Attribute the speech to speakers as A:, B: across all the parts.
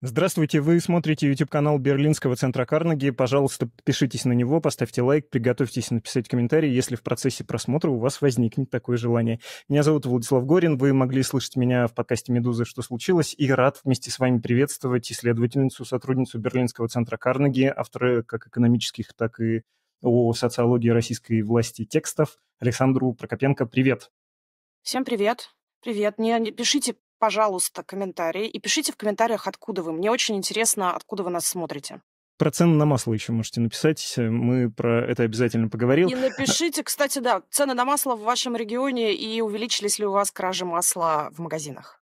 A: Здравствуйте, вы смотрите YouTube-канал Берлинского центра Карнеги. Пожалуйста, подпишитесь на него, поставьте лайк, приготовьтесь написать комментарий, если в процессе просмотра у вас возникнет такое желание. Меня зовут Владислав Горин, вы могли слышать меня в подкасте «Медузы. Что случилось?» и рад вместе с вами приветствовать исследовательницу, сотрудницу Берлинского центра Карнеги, автора как экономических, так и о социологии российской власти текстов Александру Прокопенко. Привет! Всем
B: привет! Привет. Не, не пишите пожалуйста, комментарии. И пишите в комментариях, откуда вы. Мне очень интересно, откуда вы нас смотрите.
A: Про цены на масло еще можете написать. Мы про это обязательно поговорим. И
B: напишите, кстати, да, цены на масло в вашем регионе и увеличились ли у вас кражи масла в магазинах.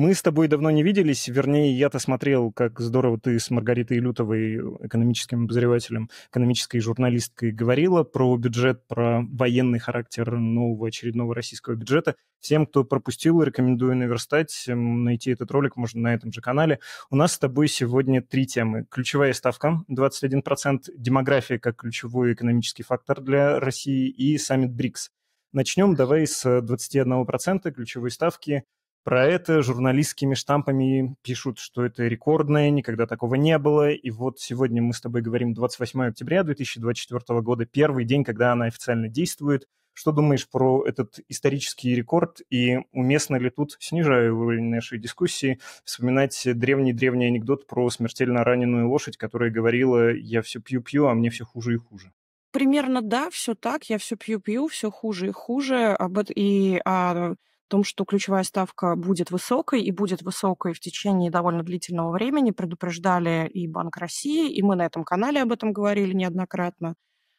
A: Мы с тобой давно не виделись, вернее, я-то смотрел, как здорово ты с Маргаритой Лютовой, экономическим обозревателем, экономической журналисткой, говорила про бюджет, про военный характер нового очередного российского бюджета. Всем, кто пропустил, рекомендую наверстать, эм, найти этот ролик можно на этом же канале. У нас с тобой сегодня три темы. Ключевая ставка 21%, демография как ключевой экономический фактор для России и саммит БРИКС. Начнем давай с 21% ключевой ставки – про это журналистскими штампами пишут, что это рекордное, никогда такого не было. И вот сегодня мы с тобой говорим 28 октября 2024 года, первый день, когда она официально действует. Что думаешь про этот исторический рекорд и уместно ли тут, снижая уровень нашей дискуссии, вспоминать древний-древний анекдот про смертельно раненую лошадь, которая говорила «я все пью-пью, а мне все хуже и хуже»?
B: Примерно да, все так, я все пью-пью, все хуже и хуже. Об этом, и а, том, что ключевая ставка будет высокой и будет высокой в течение довольно длительного времени, предупреждали и Банк России, и мы на этом канале об этом говорили неоднократно.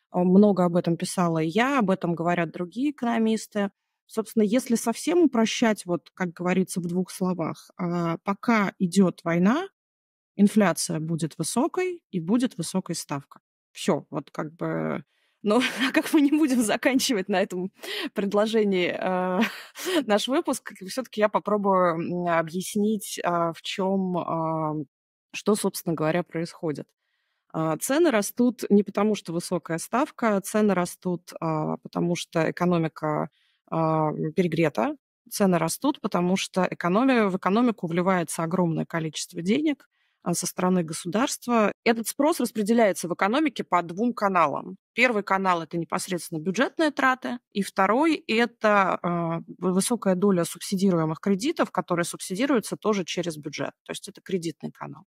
B: А, много об этом писала и я, об этом говорят другие экономисты. Собственно, если совсем упрощать, вот как говорится в двух словах, а, пока идет война, инфляция будет высокой и будет высокая ставка. Все, вот как бы но а как мы не будем заканчивать на этом предложении э, наш выпуск, все-таки я попробую объяснить, э, в чем, э, что, собственно говоря, происходит. Э, цены растут не потому, что высокая ставка, цены растут, э, потому что экономика э, перегрета, цены растут, потому что экономия, в экономику вливается огромное количество денег, а, со стороны государства. Этот спрос распределяется в экономике по двум каналам. Первый канал это непосредственно бюджетные траты, и второй это э, высокая доля субсидируемых кредитов, которые субсидируются тоже через бюджет. То есть это кредитный канал.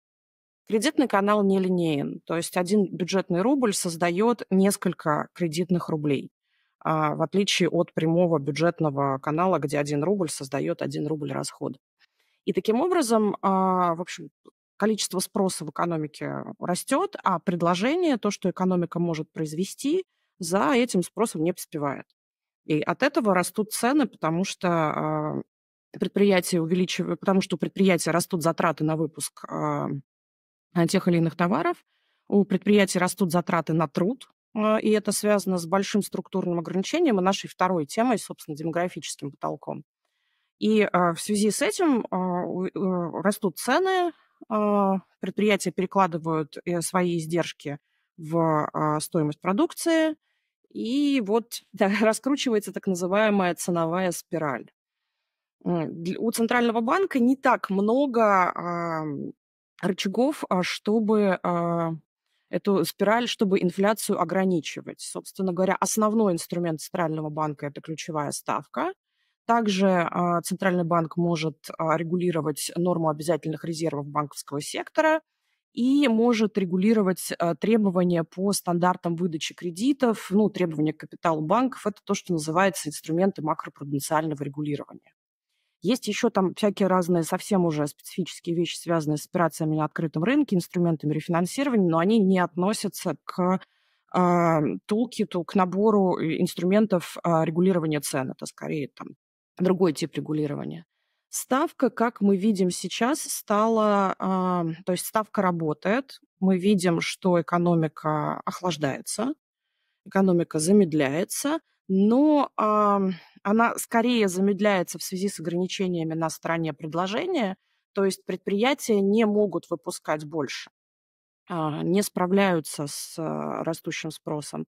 B: Кредитный канал нелинеен, то есть один бюджетный рубль создает несколько кредитных рублей э, в отличие от прямого бюджетного канала, где один рубль создает один рубль расхода. И таким образом, в общем, количество спроса в экономике растет, а предложение, то, что экономика может произвести, за этим спросом не поспевает. И от этого растут цены, потому что э, предприятия увеличивают, потому что у предприятия растут затраты на выпуск а, а, тех или иных товаров, у предприятий растут затраты на труд, а, и это связано с большим структурным ограничением и нашей второй темой, собственно, демографическим потолком. И э, в связи с этим э, растут цены, а, предприятия перекладывают э, свои издержки в а, стоимость продукции, и вот раскручивается так называемая ценовая спираль. У Центрального банка не так много а, рычагов, чтобы эту спираль, чтобы инфляцию ограничивать. Собственно говоря, основной инструмент Центрального банка – это ключевая ставка. Также а, Центральный банк может а, регулировать норму обязательных резервов банковского сектора и может регулировать а, требования по стандартам выдачи кредитов, ну, требования к капиталу банков. Это то, что называется инструменты макропруденциального регулирования. Есть еще там всякие разные совсем уже специфические вещи, связанные с операциями на открытом рынке, инструментами рефинансирования, но они не относятся к э, тулкиту, к набору э, инструментов регулирования цен. Это скорее там другой тип регулирования. Ставка, как мы видим сейчас, стала, а, то есть ставка работает. Мы видим, что экономика охлаждается, экономика замедляется, но а, она скорее замедляется в связи с ограничениями на стороне предложения, то есть предприятия не могут выпускать больше, а, не справляются с растущим спросом.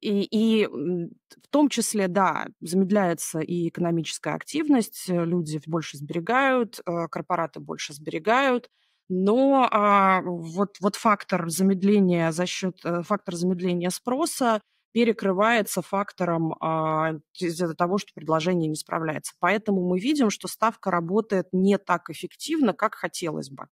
B: И, и в том числе, да, замедляется и экономическая активность, э, люди больше сберегают, э, корпораты больше сберегают, но а, вот, вот фактор замедления за счет э, фактор замедления спроса перекрывается фактором а, из-за того, что предложение не справляется. Поэтому мы видим, что ставка работает не так эффективно, как хотелось бы.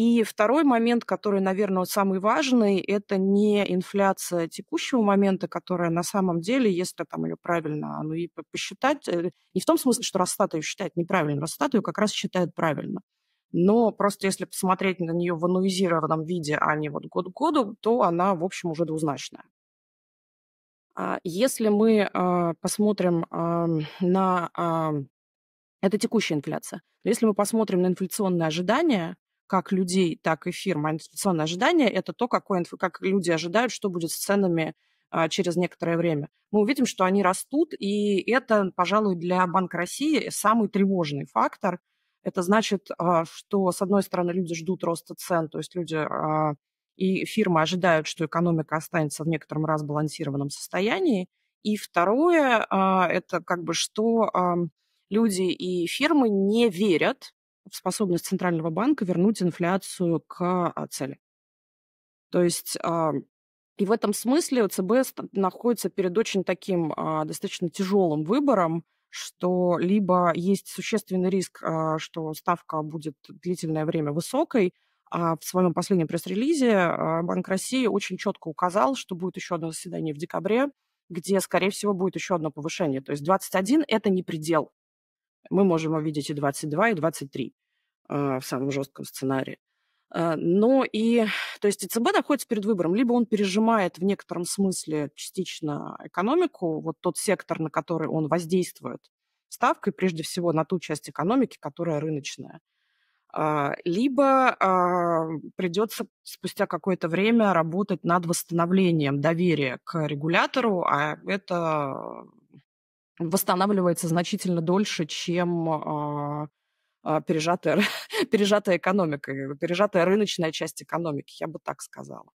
B: И второй момент, который, наверное, самый важный, это не инфляция текущего момента, которая на самом деле, если там ее правильно ну, и посчитать, э, не в том смысле, что Росстат ее считает неправильно, Росстат ее как раз считает правильно. Но просто если посмотреть на нее в аннуизированном виде, а не вот год к году, то она, в общем, уже двузначная. А если мы а, посмотрим на... Это текущая инфляция. если мы посмотрим на инфляционные ожидания, как людей, так и фирм. Антифляционные ожидания – это то, какой, как люди ожидают, что будет с ценами а, через некоторое время. Мы увидим, что они растут, и это, пожалуй, для Банка России самый тревожный фактор. Это значит, а, что, с одной стороны, люди ждут роста цен, то есть люди а, и фирмы ожидают, что экономика останется в некотором разбалансированном состоянии. И второе, это как бы что люди и фирмы не верят способность Центрального банка вернуть инфляцию к а, цели. То есть а, и в этом смысле ЦБ находится перед очень таким а, достаточно тяжелым выбором, что либо есть существенный риск, что ставка будет длительное время высокой, а в своем последнем пресс-релизе Банк России очень четко указал, что будет еще одно заседание в декабре, где, скорее всего, будет еще одно повышение. То есть 21 – это не предел. Мы можем увидеть и 22, и 23 э, в самом жестком сценарии. Э, но и, то есть ЦБ находится перед выбором, либо он пережимает в некотором смысле частично экономику, вот тот сектор, на который он воздействует ставкой, прежде всего на ту часть экономики, которая рыночная, э, либо а, придется спустя какое-то время работать над восстановлением доверия к регулятору, а это восстанавливается значительно дольше, чем а, а, пережатая, пережатая экономика, э, пережатая рыночная часть экономики, я бы так сказала.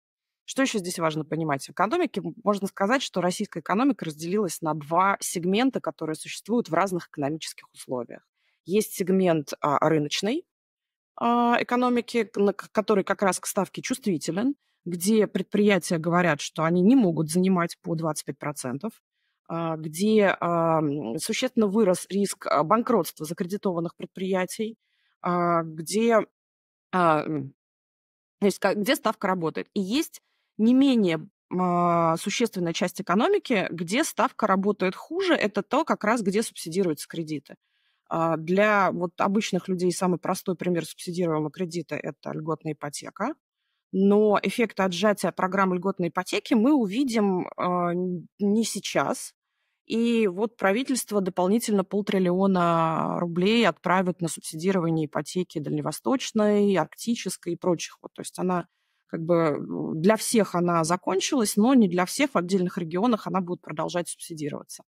B: Что еще здесь важно понимать? В экономике можно сказать, что российская экономика разделилась на два сегмента, которые существуют в разных экономических условиях. Есть сегмент а, рыночной а, экономики, который как раз к ставке чувствителен, где предприятия говорят, что они не могут занимать по 25%. А, где а, существенно вырос риск а, банкротства закредитованных предприятий, где, есть, где ставка работает. И есть не менее существенная часть экономики, где ставка работает хуже, это то, как раз где субсидируются кредиты. Для вот обычных людей самый простой пример субсидируемого кредита – это льготная ипотека но эффект отжатия программ льготной ипотеки мы увидим а, не сейчас. И вот правительство дополнительно полтриллиона рублей отправит на субсидирование ипотеки дальневосточной, арктической и прочих. Вот, то есть она как бы для всех она закончилась, но не для всех. В отдельных регионах она будет продолжать субсидироваться.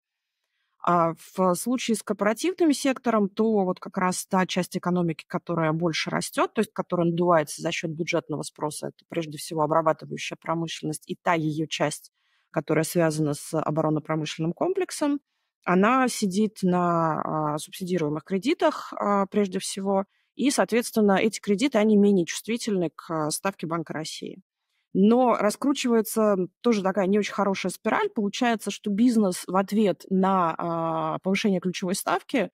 B: А в случае с корпоративным сектором, то вот как раз та часть экономики, которая больше растет, то есть которая надувается за счет бюджетного спроса, это прежде всего обрабатывающая промышленность и та ее часть, которая связана с оборонно-промышленным комплексом, она сидит на а, субсидируемых кредитах а, прежде всего, и, соответственно, эти кредиты, они менее чувствительны к а, ставке Банка России. Но раскручивается тоже такая не очень хорошая спираль. Получается, что бизнес в ответ на а, повышение ключевой ставки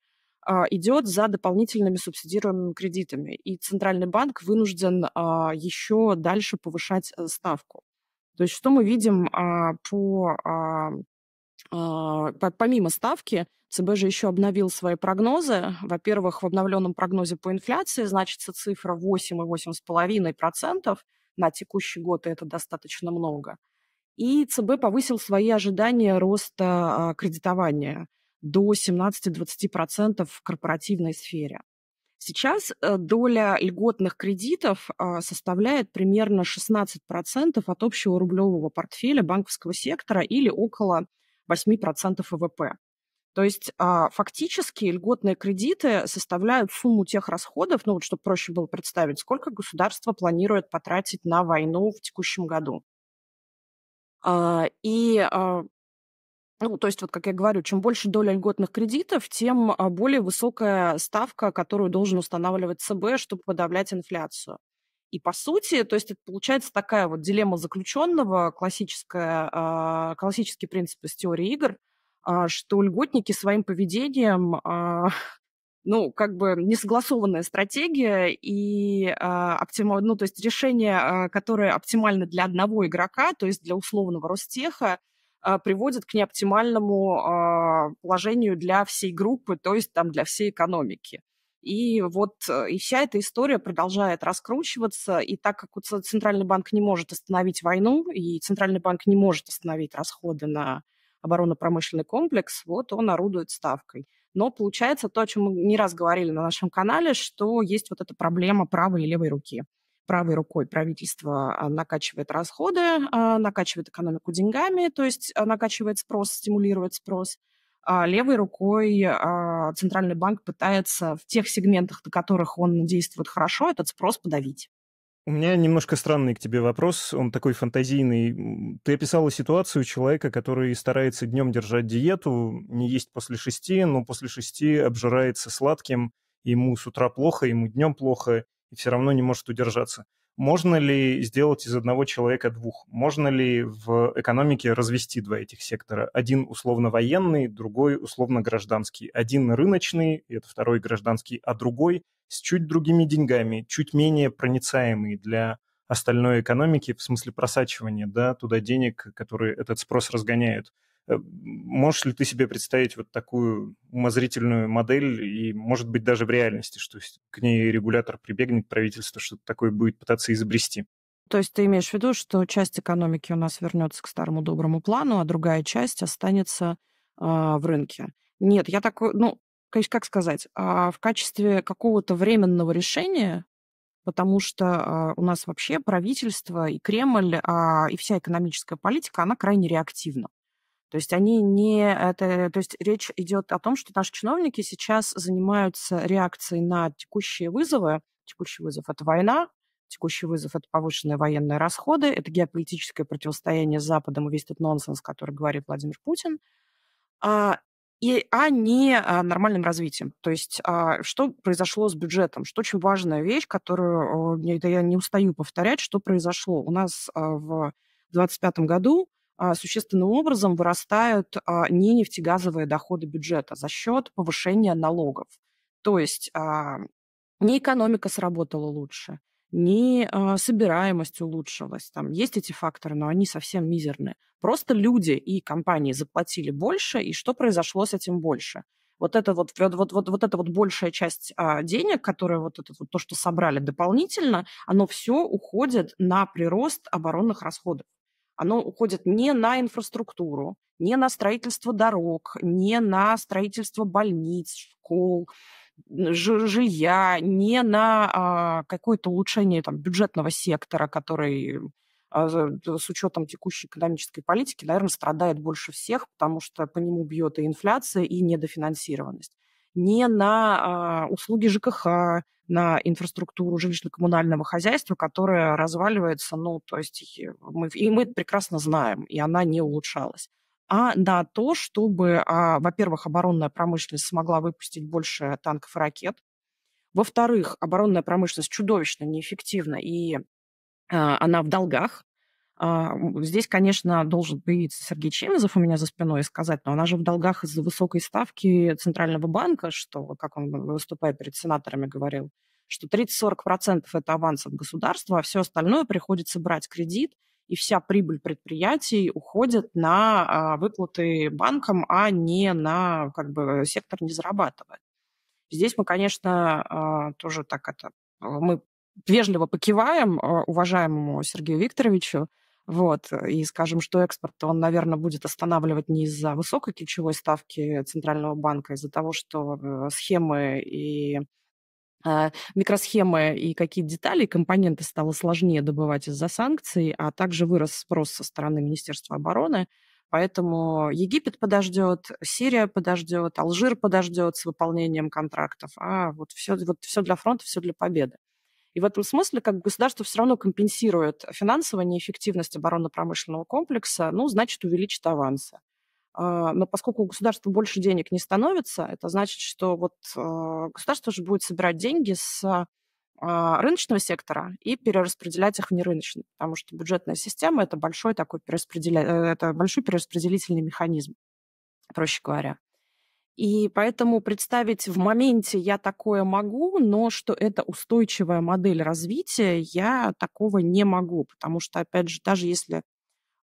B: а, идет за дополнительными субсидируемыми кредитами, и центральный банк вынужден а, еще дальше повышать э, ставку. То есть что мы видим по Помимо ставки, ЦБ же еще обновил свои прогнозы. Во-первых, в обновленном прогнозе по инфляции значится цифра 8,8,5% на текущий год, и это достаточно много. И ЦБ повысил свои ожидания роста а, кредитования до 17-20% в корпоративной сфере. Сейчас э, доля льготных кредитов а, составляет примерно 16% от общего рублевого портфеля банковского сектора или около 8% ВВП. То есть а, фактически льготные кредиты составляют сумму тех расходов, ну вот чтобы проще было представить, сколько государство планирует потратить на войну в текущем году. А, и а, ну, то есть, вот как я говорю, чем больше доля льготных кредитов, тем более высокая ставка, которую должен устанавливать ЦБ, чтобы подавлять инфляцию. И по сути, то есть это получается такая вот дилемма заключенного, классическая, классический принцип из теории игр – а, что льготники своим поведением а, ну, как бы несогласованная стратегия и э, ну, то есть решение, которое оптимально для одного игрока, то есть для условного Ростеха, приводит к неоптимальному положению для всей группы, то есть там для всей экономики. И вот э, и вся эта история продолжает раскручиваться, и так как Центральный банк не может остановить войну, и Центральный банк не может остановить расходы на оборонно-промышленный комплекс, вот он орудует ставкой. Но получается то, о чем мы не раз говорили на нашем канале, что есть вот эта проблема правой и левой руки. Правой рукой правительство а, накачивает расходы, а, накачивает экономику деньгами, то есть а, накачивает спрос, стимулирует спрос. А левой рукой центральный банк пытается в тех сегментах, на которых он действует хорошо, этот спрос подавить.
A: У меня немножко странный к тебе вопрос, он такой фантазийный. Ты описала ситуацию человека, который старается днем держать диету, не есть после шести, но после шести обжирается сладким, ему с утра плохо, ему днем плохо, и все равно не может удержаться. Можно ли сделать из одного человека двух? Можно ли в экономике развести два этих сектора? Один условно военный, другой условно гражданский. Один рыночный, это второй гражданский, а другой с чуть другими деньгами, чуть менее проницаемые для остальной экономики, в смысле просачивания да, туда денег, которые этот спрос разгоняют. Э, можешь ли ты себе представить вот такую умозрительную модель и, может быть, даже в реальности, что к ней регулятор прибегнет, правительство что-то такое будет пытаться изобрести?
B: То есть ты имеешь в виду, что часть экономики у нас вернется к старому доброму плану, а другая часть останется э, в рынке? Нет, я такой, ну, как сказать, а, в качестве какого-то временного решения, потому что а, у нас вообще правительство и Кремль, а, и вся экономическая политика, она крайне реактивна. То есть они не... Это, то есть речь идет о том, что наши чиновники сейчас занимаются реакцией на текущие вызовы. Текущий вызов – это война, текущий вызов – это повышенные военные расходы, это геополитическое противостояние с Западом и весь тот нонсенс, который говорит Владимир Путин. А и, а не а, нормальным развитием. То есть а, что произошло с бюджетом, что очень важная вещь, которую это я не устаю повторять, что произошло. У нас а, в 2025 году существенным образом вырастают не нефтегазовые доходы бюджета за счет повышения налогов. То есть не экономика сработала лучше, ни а, собираемость улучшилась. Там есть эти факторы, но они совсем мизерные. Просто люди и компании заплатили больше, и что произошло с этим больше? Вот это вот, вот, вот, вот эта вот большая часть а, денег, которая вот это вот то, что собрали дополнительно, оно все уходит на прирост оборонных расходов. Оно уходит не на инфраструктуру, не на строительство дорог, не на строительство больниц, школ, жилья, не на а, какое-то улучшение там, бюджетного сектора, который а, с учетом текущей экономической политики, наверное, страдает больше всех, потому что по нему бьет и инфляция, и недофинансированность. Не на а, услуги ЖКХ, на инфраструктуру жилищно-коммунального хозяйства, которая разваливается, ну, то есть э, мы, и мы это прекрасно знаем, и она не улучшалась а на то, чтобы, а, во-первых, оборонная промышленность смогла выпустить больше танков и ракет, во-вторых, оборонная промышленность чудовищно неэффективна, и а, она в долгах, а, Здесь, конечно, должен появиться Сергей Чемезов у меня за спиной и сказать, но она же в долгах из-за высокой ставки Центрального банка, что, как он, выступая перед сенаторами, говорил, что 30-40% это аванс от государства, а все остальное приходится брать кредит, и вся прибыль предприятий уходит на а, выплаты банкам, а не на, как бы, сектор не зарабатывает. Здесь мы, конечно, а, тоже так это... Мы вежливо покиваем а, уважаемому Сергею Викторовичу, вот, и скажем, что экспорт, он, наверное, будет останавливать не из-за высокой ключевой ставки Центрального банка, из-за того, что э, схемы и а, микросхемы и какие детали, компоненты стало сложнее добывать из-за санкций, а также вырос спрос со стороны Министерства обороны. Поэтому Египет подождет, Сирия подождет, Алжир подождет с выполнением контрактов, а вот все, вот все для фронта, все для победы. И в этом смысле как государство все равно компенсирует финансово неэффективность оборонно-промышленного комплекса, ну, значит, увеличит авансы. А, но поскольку у государства больше денег не становится, это значит, что вот а, государство же будет собирать деньги с а, рыночного сектора и перераспределять их в нерыночный, потому что бюджетная система – это большой такой перераспределя... Э, это большой перераспределительный механизм, проще говоря. И поэтому представить в моменте я такое могу, но что это устойчивая модель развития, я такого не могу, потому что, опять же, даже если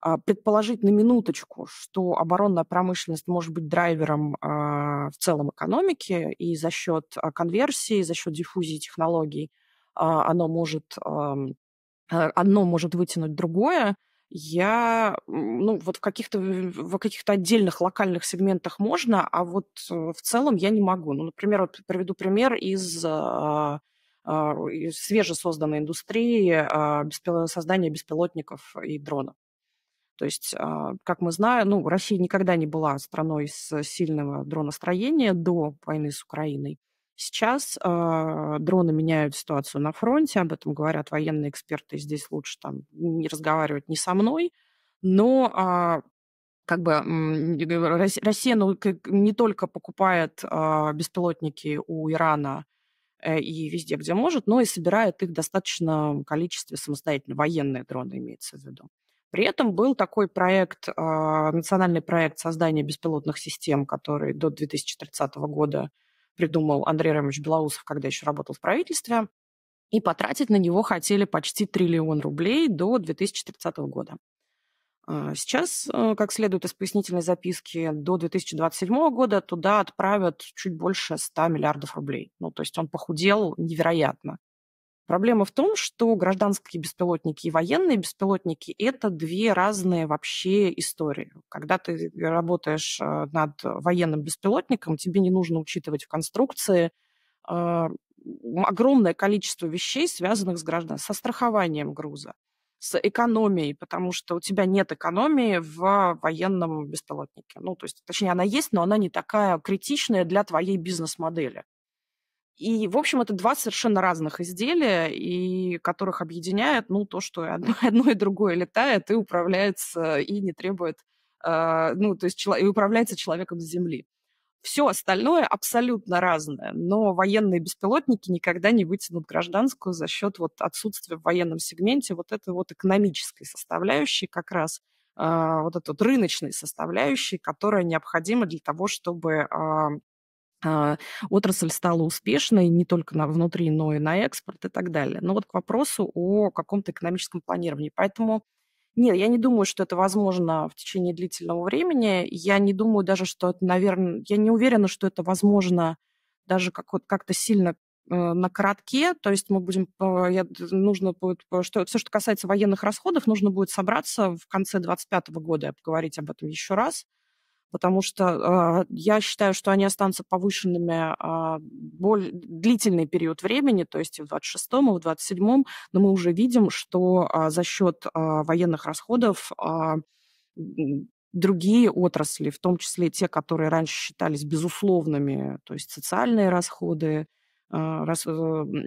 B: а, предположить на минуточку, что оборонная промышленность может быть драйвером а, в целом экономики и за счет а, конверсии, за счет диффузии технологий оно может, одно может вытянуть другое, я, ну, вот в каких-то, в каких-то отдельных локальных сегментах можно, а вот э, в целом я не могу. Ну, например, вот приведу пример из свежесозданной индустрии создания беспилотников и дронов. То есть, а, как мы знаем, ну, Россия никогда не была страной с сильного дроностроения до войны с Украиной. Сейчас э, дроны меняют ситуацию на фронте, об этом говорят военные эксперты, здесь лучше там не разговаривать не со мной, но э, как бы Россия ну, не только покупает э, беспилотники у Ирана э, и везде, где может, но и собирает их в достаточном количестве самостоятельно, военные дроны имеется в виду. При этом был такой проект, а, национальный проект создания беспилотных систем, который до 2030 года придумал Андрей Ремович Белоусов, когда еще работал в правительстве, и потратить на него хотели почти триллион рублей до 2030 года. А, сейчас, э, как следует из пояснительной записки, до 2027 года туда отправят чуть больше 100 миллиардов рублей. Ну, то есть он похудел невероятно. Проблема в том, что гражданские беспилотники и военные беспилотники – это две разные вообще истории. Когда ты работаешь э, над военным беспилотником, тебе не нужно учитывать в конструкции э, огромное количество вещей, связанных с граждан, со страхованием груза, с экономией, потому что у тебя нет экономии в военном беспилотнике. Ну, то есть, точнее, она есть, но она не такая критичная для твоей бизнес-модели. И, в общем, это два совершенно разных изделия, и которых объединяет, ну, то, что одно, одно и другое летает и управляется, и не требует, э, ну, то есть и управляется человеком с Земли. Все остальное абсолютно разное, но военные беспилотники никогда не вытянут гражданскую за счет вот отсутствия в военном сегменте вот этой вот экономической составляющей как раз, э, вот этой вот рыночной составляющей, которая необходима для того, чтобы а, а, отрасль стала успешной не только на внутри, но и на экспорт и так далее. Но вот к вопросу о каком-то экономическом планировании. Поэтому нет, я не думаю, что это возможно в течение длительного времени. Я не думаю даже, что это, наверное, я не уверена, что это возможно даже как вот как-то сильно э, на коротке, то есть мы будем, я, нужно будет, что, все, что касается военных расходов, нужно будет собраться в конце 2025 года поговорить об этом еще раз, потому что э, я считаю, что они останутся повышенными э, а, более длительный период времени, то есть и в 26-м, и в 27-м, но мы уже видим, что э, за счет э, военных расходов э, другие отрасли, в том числе те, которые раньше считались безусловными, то есть социальные расходы, э,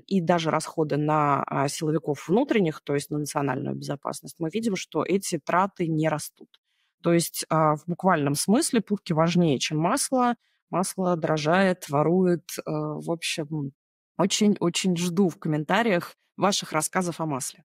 B: и даже расходы на силовиков внутренних, то есть на национальную безопасность, мы видим, что эти траты не растут. То есть а, в буквальном смысле пупки важнее, чем масло. Масло дорожает, ворует. Э, в общем, очень-очень жду в комментариях ваших рассказов о
A: масле.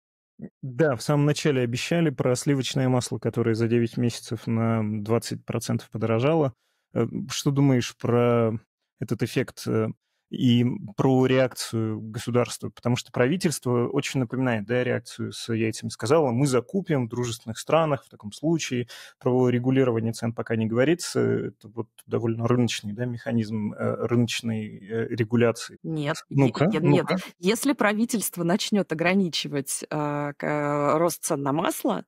A: Да, в самом начале обещали про сливочное масло, которое за 9 месяцев на 20% подорожало. Э, что думаешь про этот эффект э, и про реакцию государства, потому что правительство очень напоминает да, реакцию с этим Сказала, мы закупим в дружественных странах в таком случае. Про регулирование цен пока не говорится. Это вот довольно рыночный да, механизм э, рыночной э, регуляции. Нет, ну -ка, нет, ну -ка. нет.
B: Если правительство начнет ограничивать э, э рост цен на масло,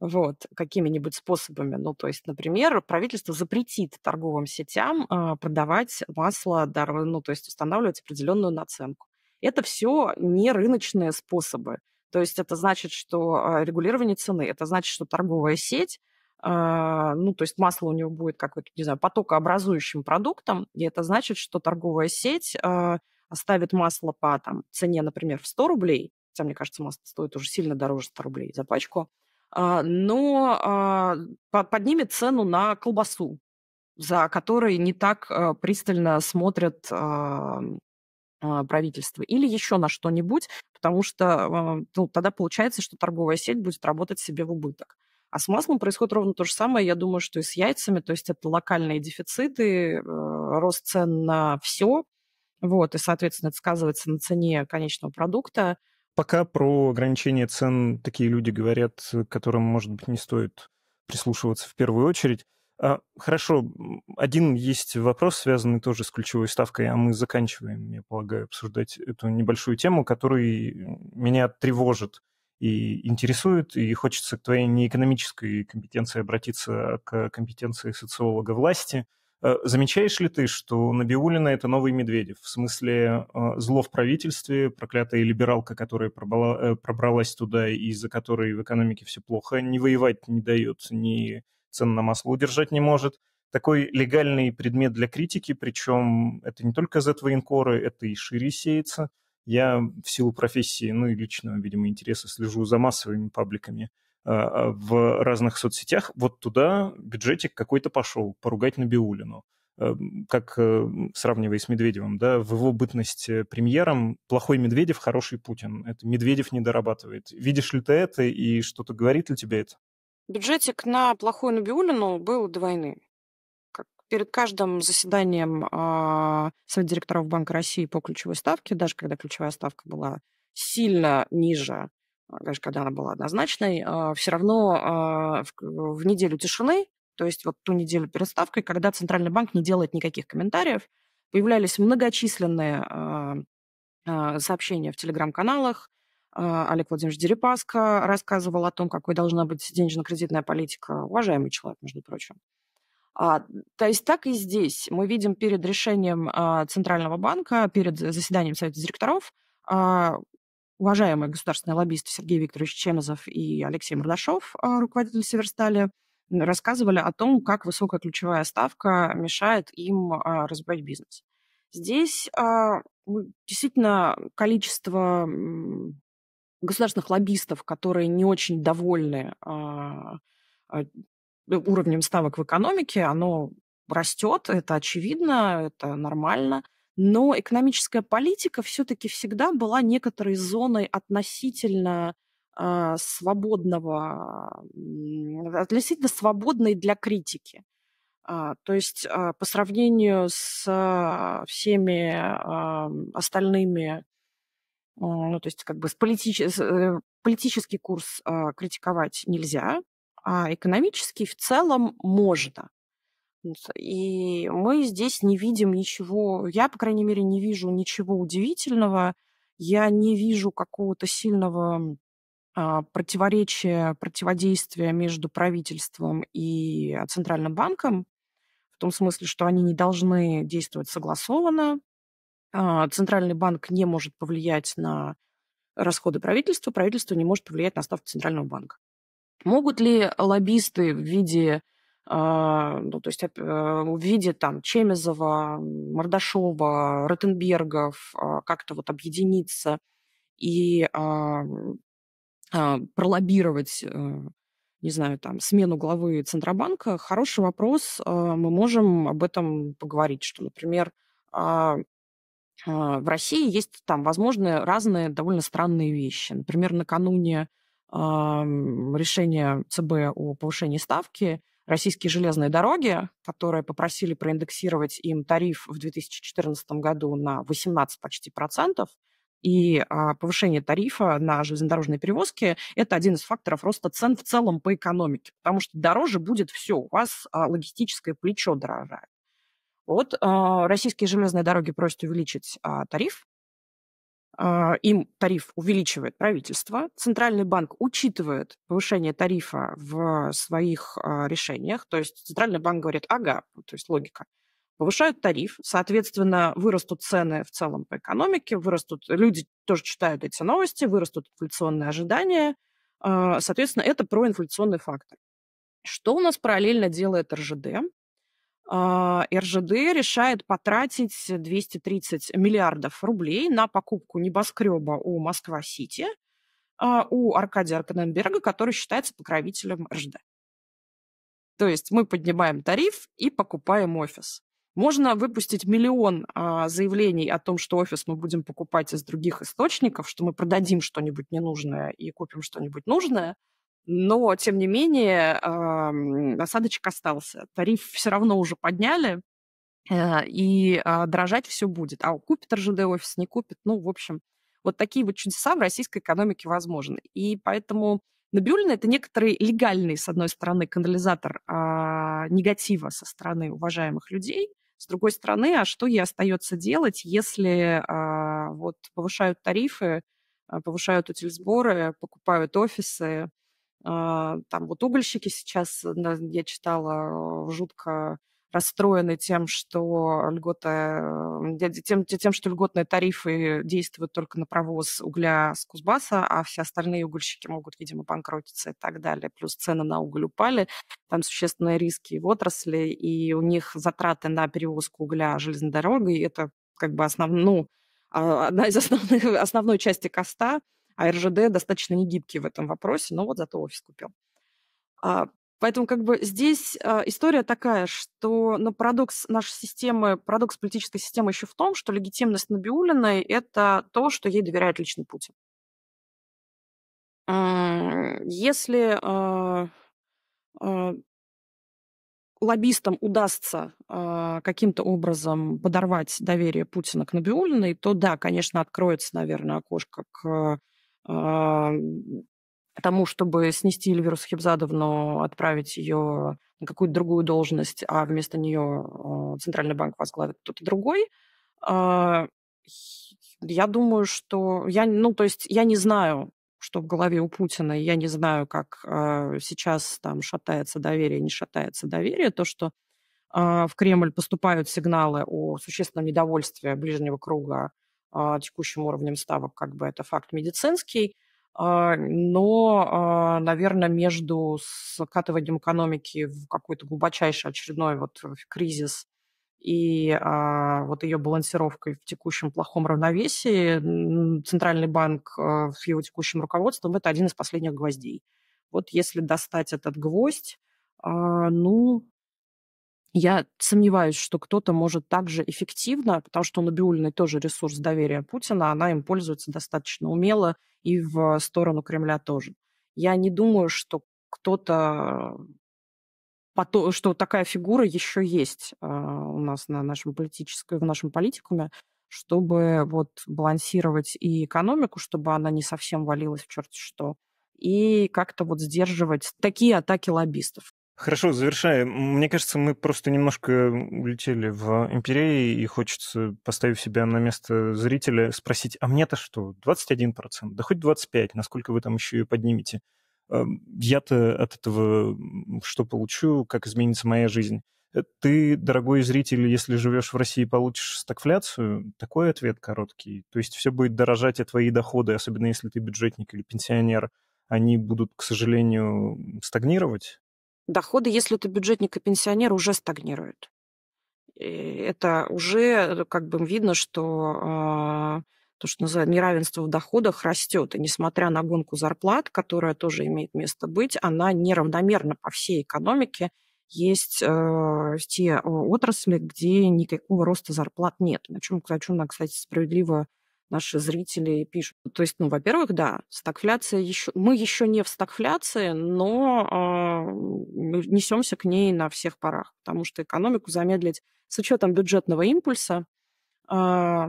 B: вот, какими-нибудь способами. Ну, то есть, например, правительство запретит торговым сетям а, продавать масло, ну, то есть устанавливать определенную наценку. Это все не рыночные способы. То есть это значит, что а, регулирование цены, это значит, что торговая сеть а, ну, то есть масло у него будет какой-то, не знаю, потокообразующим продуктом, и это значит, что торговая сеть оставит масло по там, цене, например, в 100 рублей, хотя, мне кажется, масло стоит уже сильно дороже 100 рублей за пачку, а, но а, поднимет цену на колбасу, за которой не так а, пристально смотрят правительства или еще на что-нибудь, потому что ну, тогда получается, что торговая сеть будет работать себе в убыток. А с маслом происходит ровно то же самое, я думаю, что и с яйцами, то есть это локальные дефициты, рост цен на все, вот, и, соответственно, это сказывается на цене конечного продукта,
A: Пока про ограничение цен такие люди говорят, э, которым, может быть, не стоит прислушиваться в первую очередь. А, хорошо, один есть вопрос, связанный тоже с ключевой ставкой, а мы заканчиваем, я полагаю, обсуждать эту небольшую тему, который меня тревожит и интересует, и хочется к твоей неэкономической компетенции обратиться а к компетенции социолога власти – Э, замечаешь ли ты, что Набиулина — это новый Медведев? В смысле, э, зло в правительстве, проклятая либералка, которая пробрала, э, пробралась туда и из-за которой в экономике все плохо, не воевать не дает, ни цен на масло удержать не может. Такой легальный предмет для критики, причем это не только Z-военкоры, это и шире сеется. Я в силу профессии, ну и личного, видимо, интереса слежу за массовыми пабликами – Э, э, в разных соцсетях, вот туда бюджетик какой-то пошел, поругать Набиулину. Э, как сравнивая с Медведевым, да, в его бытность премьером плохой Медведев, хороший Путин. Это Медведев не дорабатывает. Видишь ли ты это и что-то говорит ли тебе это?
B: Бюджетик на плохую Набиулину был до войны. перед каждым заседанием э, Совета директоров Банка России по ключевой ставке, даже когда ключевая ставка была сильно ниже а, даже когда она была однозначной, а, все равно а, в неделю тишины, то есть вот ту неделю перед ставкой, когда Центральный банк не делает никаких комментариев, появлялись многочисленные сообщения в телеграм-каналах. Олег Владимирович Дерипаска рассказывал о том, какой должна быть денежно-кредитная политика. Уважаемый человек, между прочим. А, то есть так и здесь мы видим перед решением а, Центрального банка, перед заседанием Совета директоров а, уважаемые государственные лоббисты Сергей Викторович Чемезов и Алексей Мордашов, а, руководитель Северстали, рассказывали о том, как высокая ключевая ставка мешает им а, развивать бизнес. Здесь а, действительно количество государственных лоббистов, которые не очень довольны уровнем ставок в экономике, оно растет, это очевидно, это нормально. Но экономическая политика все-таки всегда была некоторой зоной относительно а, свободного, а, относительно свободной для критики. А, то есть по сравнению с всеми остальными, ну, то есть как бы с политич... Э, политический курс критиковать нельзя, а экономический в целом можно. И мы здесь не видим ничего, я, по крайней мере, не вижу ничего удивительного, я не вижу какого-то сильного а, противоречия, противодействия между правительством и а, Центральным банком, в том смысле, что они не должны действовать согласованно, а, Центральный банк не может повлиять на расходы правительства, правительство не может повлиять на ставку Центрального банка. Могут ли лоббисты в виде а, ну, то есть в э, виде там Чемезова, Мордашова, Ротенбергов, а, как-то вот объединиться и а, пролоббировать, э, не знаю, там, смену главы Центробанка, хороший вопрос, мы можем об этом поговорить, что, например, в России есть там, возможно, разные довольно странные вещи. Например, накануне решения ЦБ о повышении ставки – российские железные дороги, которые попросили проиндексировать им тариф в 2014 году на 18 почти процентов, и а, повышение тарифа на железнодорожные перевозки – это один из факторов роста цен в целом по экономике, потому что дороже будет все, у вас а, логистическое плечо дорожает. Вот а, российские железные дороги просят увеличить тариф а, им тариф увеличивает правительство. Центральный банк учитывает повышение тарифа в своих а, решениях. То есть Центральный банк говорит, ага, ну, то есть логика. Повышают тариф, соответственно, вырастут цены в целом по экономике, вырастут, люди тоже читают эти новости, вырастут инфляционные ожидания. А, соответственно, это проинфляционный фактор. Что у нас параллельно делает РЖД? А, РЖД решает потратить 230 миллиардов рублей на покупку небоскреба у Москва-Сити а, у Аркадия Арканенберга, который считается покровителем РЖД. То есть мы поднимаем тариф и покупаем офис. Можно выпустить миллион а, заявлений о том, что офис мы будем покупать из других источников, что мы продадим что-нибудь ненужное и купим что-нибудь нужное – но, тем не менее, осадочек остался. Тариф все равно уже подняли, э, и а, дрожать все будет. А купит РЖД офис, не купит. Ну, в общем, вот такие вот чудеса в российской экономике возможны. И поэтому Набиулина — это некоторый легальный, с одной стороны, канализатор а, негатива со стороны уважаемых людей, с другой стороны, а что ей остается делать, если а, вот повышают тарифы, а, повышают утильсборы, покупают офисы, а, там вот угольщики сейчас, э, я читала, э, жутко расстроены тем, что льгота, э, тем, тем, что льготные тарифы действуют только на провоз угля с Кузбасса, а все остальные угольщики могут, видимо, банкротиться и так далее. Плюс цены на уголь упали, там существенные риски в отрасли, и у них затраты на перевозку угля железной дорогой, это как бы основ, ну, а, одна из основных, основной части коста, а РЖД достаточно негибкий в этом вопросе, но вот зато офис купил. А, поэтому как бы здесь а, история такая, что ну, парадокс нашей системы, парадокс политической системы еще в том, что легитимность Набиулиной – это то, что ей доверяет лично Путин. Если а, лоббистам удастся э, каким-то образом подорвать доверие Путина к Набиулиной, то да, конечно, откроется, наверное, окошко к а, тому, чтобы снести Эльвиру Сахибзадовну, отправить ее на какую-то другую должность, а вместо нее а, Центральный банк возглавит кто-то другой. А, я думаю, что я, ну, то есть я не знаю, что в голове у Путина, я не знаю, как сейчас там шатается доверие, не шатается доверие. То, что в Кремль поступают сигналы о существенном недовольстве ближнего круга а, текущим уровнем ставок, как бы это факт медицинский. А, но, а, наверное, между скатыванием экономики в какой-то глубочайший очередной вот кризис и вот ее балансировкой в текущем плохом равновесии Центральный банк а, с его текущим руководством – это один из последних гвоздей. Вот если достать этот гвоздь, ну, я сомневаюсь, что кто-то может так же эффективно, потому что Набиулиной тоже ресурс доверия Путина, она им пользуется достаточно умело и в сторону Кремля тоже. Я не думаю, что кто-то что такая фигура еще есть э, у нас на нашем политическом, в нашем политикуме, чтобы вот балансировать и экономику, чтобы она не совсем валилась в черт что, и как-то вот сдерживать такие атаки лоббистов.
A: Хорошо, завершая. Мне кажется, мы просто немножко улетели в империи, и хочется, поставив себя на место зрителя, спросить, а мне-то что, 21%? Да хоть 25%, насколько вы там еще и поднимете? Эм, я-то от этого что получу, как изменится моя жизнь? Э, ты, дорогой зритель, если живешь в России, получишь стагфляцию? Такой ответ короткий. То есть все будет дорожать, и а твои доходы, особенно если ты бюджетник или пенсионер, они будут, к сожалению, стагнировать?
B: Доходы, если это бюджетник и пенсионер, уже стагнируют. И это уже э, как бы видно, что э, то, что называют неравенство в доходах, растет. И несмотря на гонку зарплат, которая тоже имеет место быть, она неравномерна по всей экономике. Есть э, те э, отрасли, где никакого роста зарплат нет. На чем, о чем, кстати, справедливо наши зрители пишут. То есть, ну, во-первых, да, стагфляция еще... Мы еще не в стагфляции, но э, а, несемся к ней на всех парах, потому что экономику замедлить с учетом бюджетного импульса, э,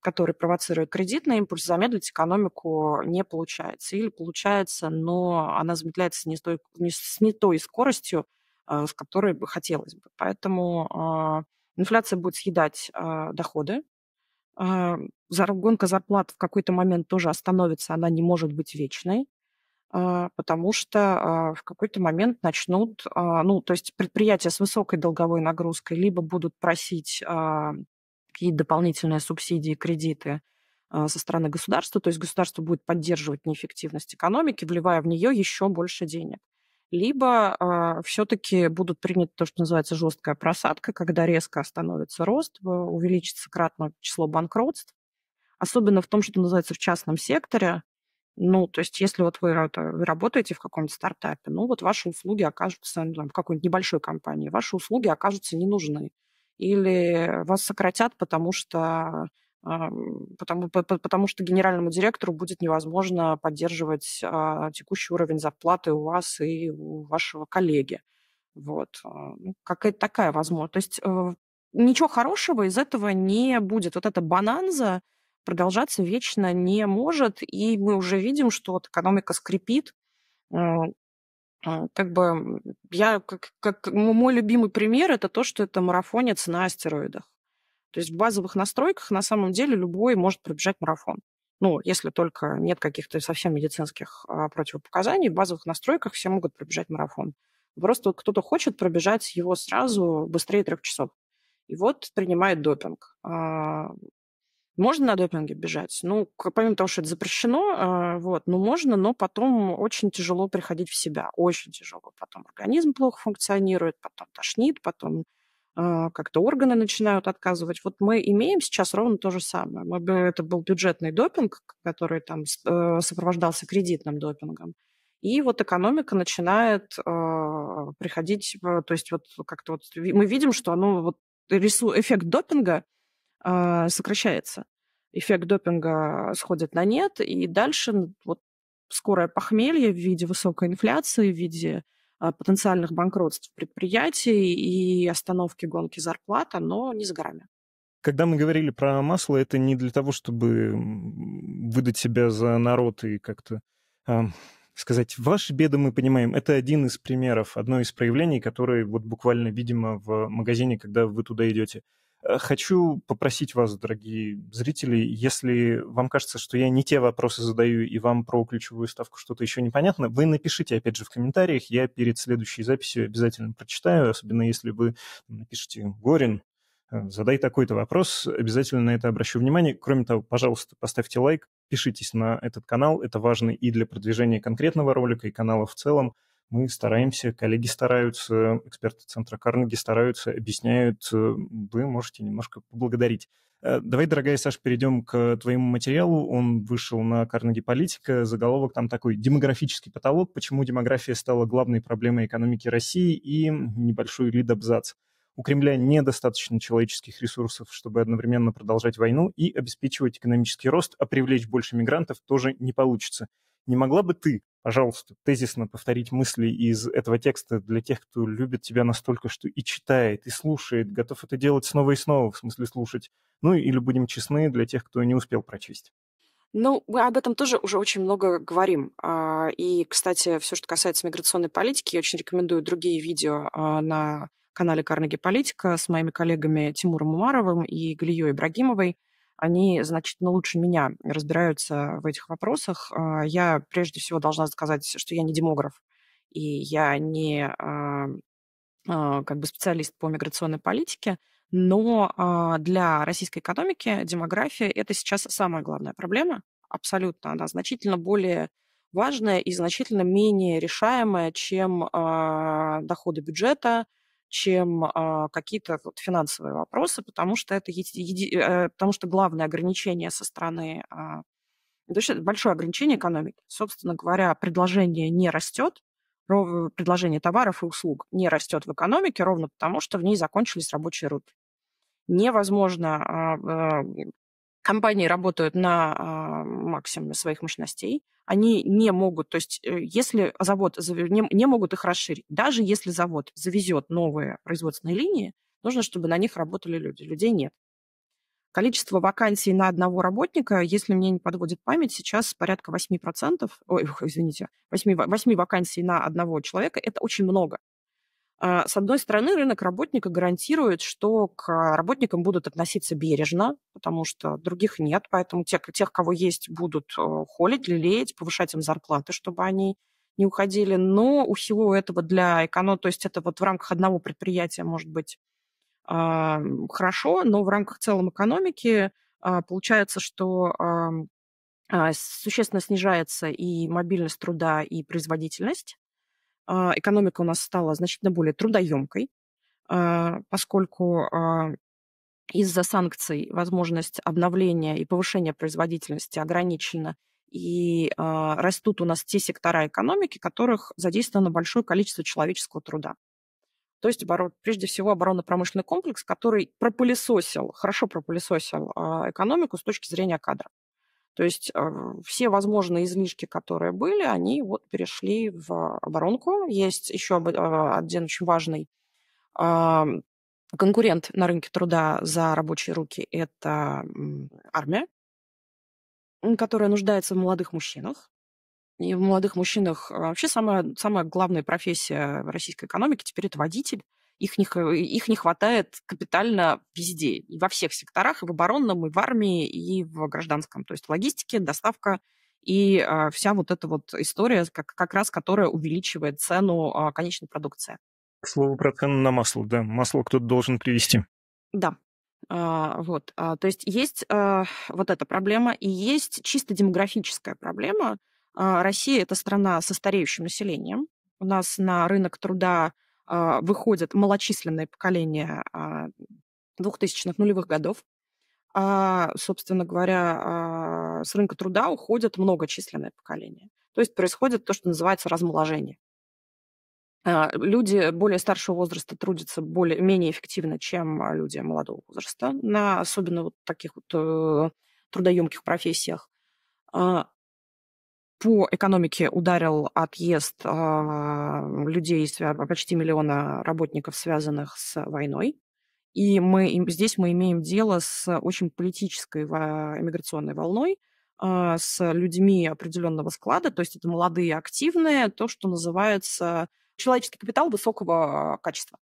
B: который провоцирует кредитный импульс, замедлить экономику не получается. Или получается, но она замедляется не с той, не с не той скоростью, э, с которой бы хотелось бы. Поэтому э, инфляция будет съедать э, доходы, а, гонка зарплат в какой-то момент тоже остановится, она не может быть вечной, а, потому что а, в какой-то момент начнут, ну, то есть предприятия с высокой долговой нагрузкой либо будут просить какие-то дополнительные субсидии, кредиты со стороны государства, то есть государство будет поддерживать неэффективность экономики, вливая в нее еще больше денег либо э, а, все-таки будут приняты то, что называется жесткая просадка, когда резко остановится рост, увеличится кратное число банкротств, особенно в том, что называется в частном секторе. Ну, то есть, если вот вы, вы работаете в каком-нибудь стартапе, ну, вот ваши услуги окажутся ну, там, в какой-нибудь небольшой компании, ваши услуги окажутся не нужны. Или вас сократят, потому что а, потому, потому что генеральному директору будет невозможно поддерживать а, текущий уровень зарплаты у вас и у вашего коллеги. Вот. А, ну, Какая-то такая возможность. То есть э, ничего хорошего из этого не будет. Вот эта бананза продолжаться вечно не может, и мы уже видим, что вот экономика скрипит. Э, как бы я, как, как мой любимый пример, это то, что это марафонец на астероидах. То есть в базовых настройках на самом деле любой может пробежать марафон. Ну, если только нет каких-то совсем медицинских а, противопоказаний, в базовых настройках все могут пробежать марафон. Просто вот кто-то хочет пробежать его сразу быстрее трех часов. И вот принимает допинг. А, можно на допинге бежать? Ну, помимо того, что это запрещено, а, вот, ну, можно, но потом очень тяжело приходить в себя. Очень тяжело. Потом организм плохо функционирует, потом тошнит, потом а, как-то органы начинают отказывать. Вот мы имеем сейчас ровно то же самое. это был бюджетный допинг, который там э, сопровождался кредитным допингом. И вот экономика начинает а, приходить, то есть вот как-то вот мы видим, что оно вот рису, эффект допинга а, сокращается, эффект допинга сходит на нет, и дальше вот скорое похмелье в виде высокой инфляции, в виде а, потенциальных банкротств предприятий и остановки гонки зарплат, но не за горами.
A: Когда мы говорили про масло, это не для того, чтобы выдать себя за народ и как-то э, сказать, ваши беды мы понимаем. Это один из примеров, одно из проявлений, которые вот буквально видимо в магазине, когда вы туда идете. Э, хочу попросить вас, дорогие зрители, если вам кажется, что я не те вопросы задаю и вам про ключевую ставку что-то еще непонятно, вы напишите, опять же, в комментариях. Я перед следующей записью обязательно прочитаю, особенно если вы напишите «Горин», э, задай такой-то вопрос, обязательно на это обращу внимание. Кроме того, пожалуйста, поставьте лайк, пишитесь на этот канал, это важно и для продвижения конкретного ролика, и канала в целом мы стараемся, коллеги стараются, эксперты центра Карнеги стараются, объясняют, э, вы можете немножко поблагодарить. Э, давай, дорогая Саша, перейдем к твоему материалу. Он вышел на Карнеги Политика. Заголовок там такой «Демографический потолок. Почему демография стала главной проблемой экономики России?» и небольшой лид-абзац. У Кремля недостаточно человеческих ресурсов, чтобы одновременно продолжать войну и обеспечивать экономический рост, а привлечь больше мигрантов тоже не получится. Не могла бы ты пожалуйста, тезисно повторить мысли из этого текста для тех, кто любит тебя настолько, что и читает, и слушает, готов это делать снова и снова, в смысле слушать. Ну или будем честны для тех, кто не успел прочесть.
B: Ну, мы об этом тоже уже очень много говорим. А, и, кстати, все, что касается миграционной политики, я очень рекомендую другие видео а, на канале «Карнеги Политика» с моими коллегами Тимуром Умаровым и Галией Ибрагимовой – они значительно ну, лучше меня разбираются в этих вопросах. А, я прежде всего должна сказать, что я не демограф, и я не а, а, как бы специалист по миграционной политике, но для российской экономики демография – это сейчас самая главная проблема, абсолютно. Она значительно более важная и значительно менее решаемая, чем доходы бюджета – чем а, какие-то вот финансовые вопросы, потому что это еди... Э, потому что главное ограничение со стороны а, большое ограничение экономики. Собственно говоря, предложение не растет, предложение товаров и услуг не растет в экономике ровно потому, что в ней закончились рабочие руки. Невозможно а, Компании работают на а, максимуме своих мощностей. Они не могут, то есть э, если завод не, не могут их расширить, даже если завод завезет новые производственные линии, нужно, чтобы на них работали люди. Людей нет. Количество вакансий на одного работника, если мне не подводит память, сейчас порядка 8%, ой, извините, 8, 8 вакансий на одного человека, это очень много. А, с одной стороны, рынок работника гарантирует, что к работникам будут относиться бережно, потому что других нет, поэтому тех, тех кого есть, будут э, холить, лелеять, повышать им зарплаты, чтобы они не уходили. Но у всего этого для эконом, то есть это вот в рамках одного предприятия может быть а, хорошо, но в рамках целом экономики а, получается, что существенно снижается и мобильность труда, и производительность. А, экономика у нас стала значительно более трудоемкой, а, поскольку а, из-за санкций возможность обновления и повышения производительности ограничена, и растут у нас те сектора экономики, которых задействовано большое количество человеческого труда. То есть, прежде всего, оборонно-промышленный комплекс, который пропылесосил, хорошо пропылесосил экономику с точки зрения кадров. То есть а, все возможные излишки, которые были, они вот перешли в оборонку. Есть еще а, один очень важный конкурент на рынке труда за рабочие руки – это армия, которая нуждается в молодых мужчинах. И в молодых мужчинах а, вообще самая, самая главная профессия российской экономики теперь это водитель их не, их не хватает капитально везде, и во всех секторах, и в оборонном, и в армии, и в гражданском. То есть логистике, доставка и э, вся вот эта вот история, как, как раз которая увеличивает цену э, конечной продукции.
A: К слову про цену на масло, да, масло кто-то должен привезти.
B: Да, а, вот. То есть есть вот эта проблема, и есть чисто демографическая проблема. Россия – это страна со стареющим населением. У нас на рынок труда а, выходят малочисленное поколение 2000-х а, нулевых годов. А, собственно говоря, а, с рынка труда уходят многочисленное поколение. То есть происходит то, что называется размоложение. Люди более старшего возраста трудятся более, менее эффективно, чем люди молодого возраста, на особенно вот таких вот э, трудоемких профессиях. По экономике ударил отъезд а, людей, почти миллиона работников, связанных с войной. И мы, здесь мы имеем дело с очень политической иммиграционной волной, а, с людьми определенного склада, то есть это молодые, активные, то, что называется человеческий капитал высокого а, качества.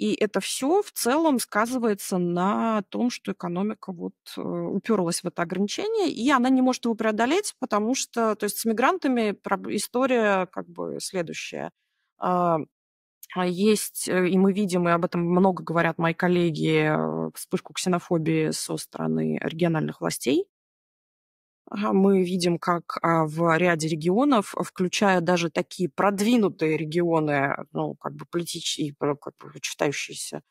B: И это все в целом сказывается на том, что экономика вот э, уперлась в это ограничение, и она не может его преодолеть, потому что, то есть с мигрантами история как бы следующая. А, а есть, э, и мы видим, и об этом много говорят мои коллеги, э, вспышку ксенофобии со стороны региональных властей, мы видим, как а, в ряде регионов, включая даже такие продвинутые регионы, ну, как бы политические, ну, как бы считающиеся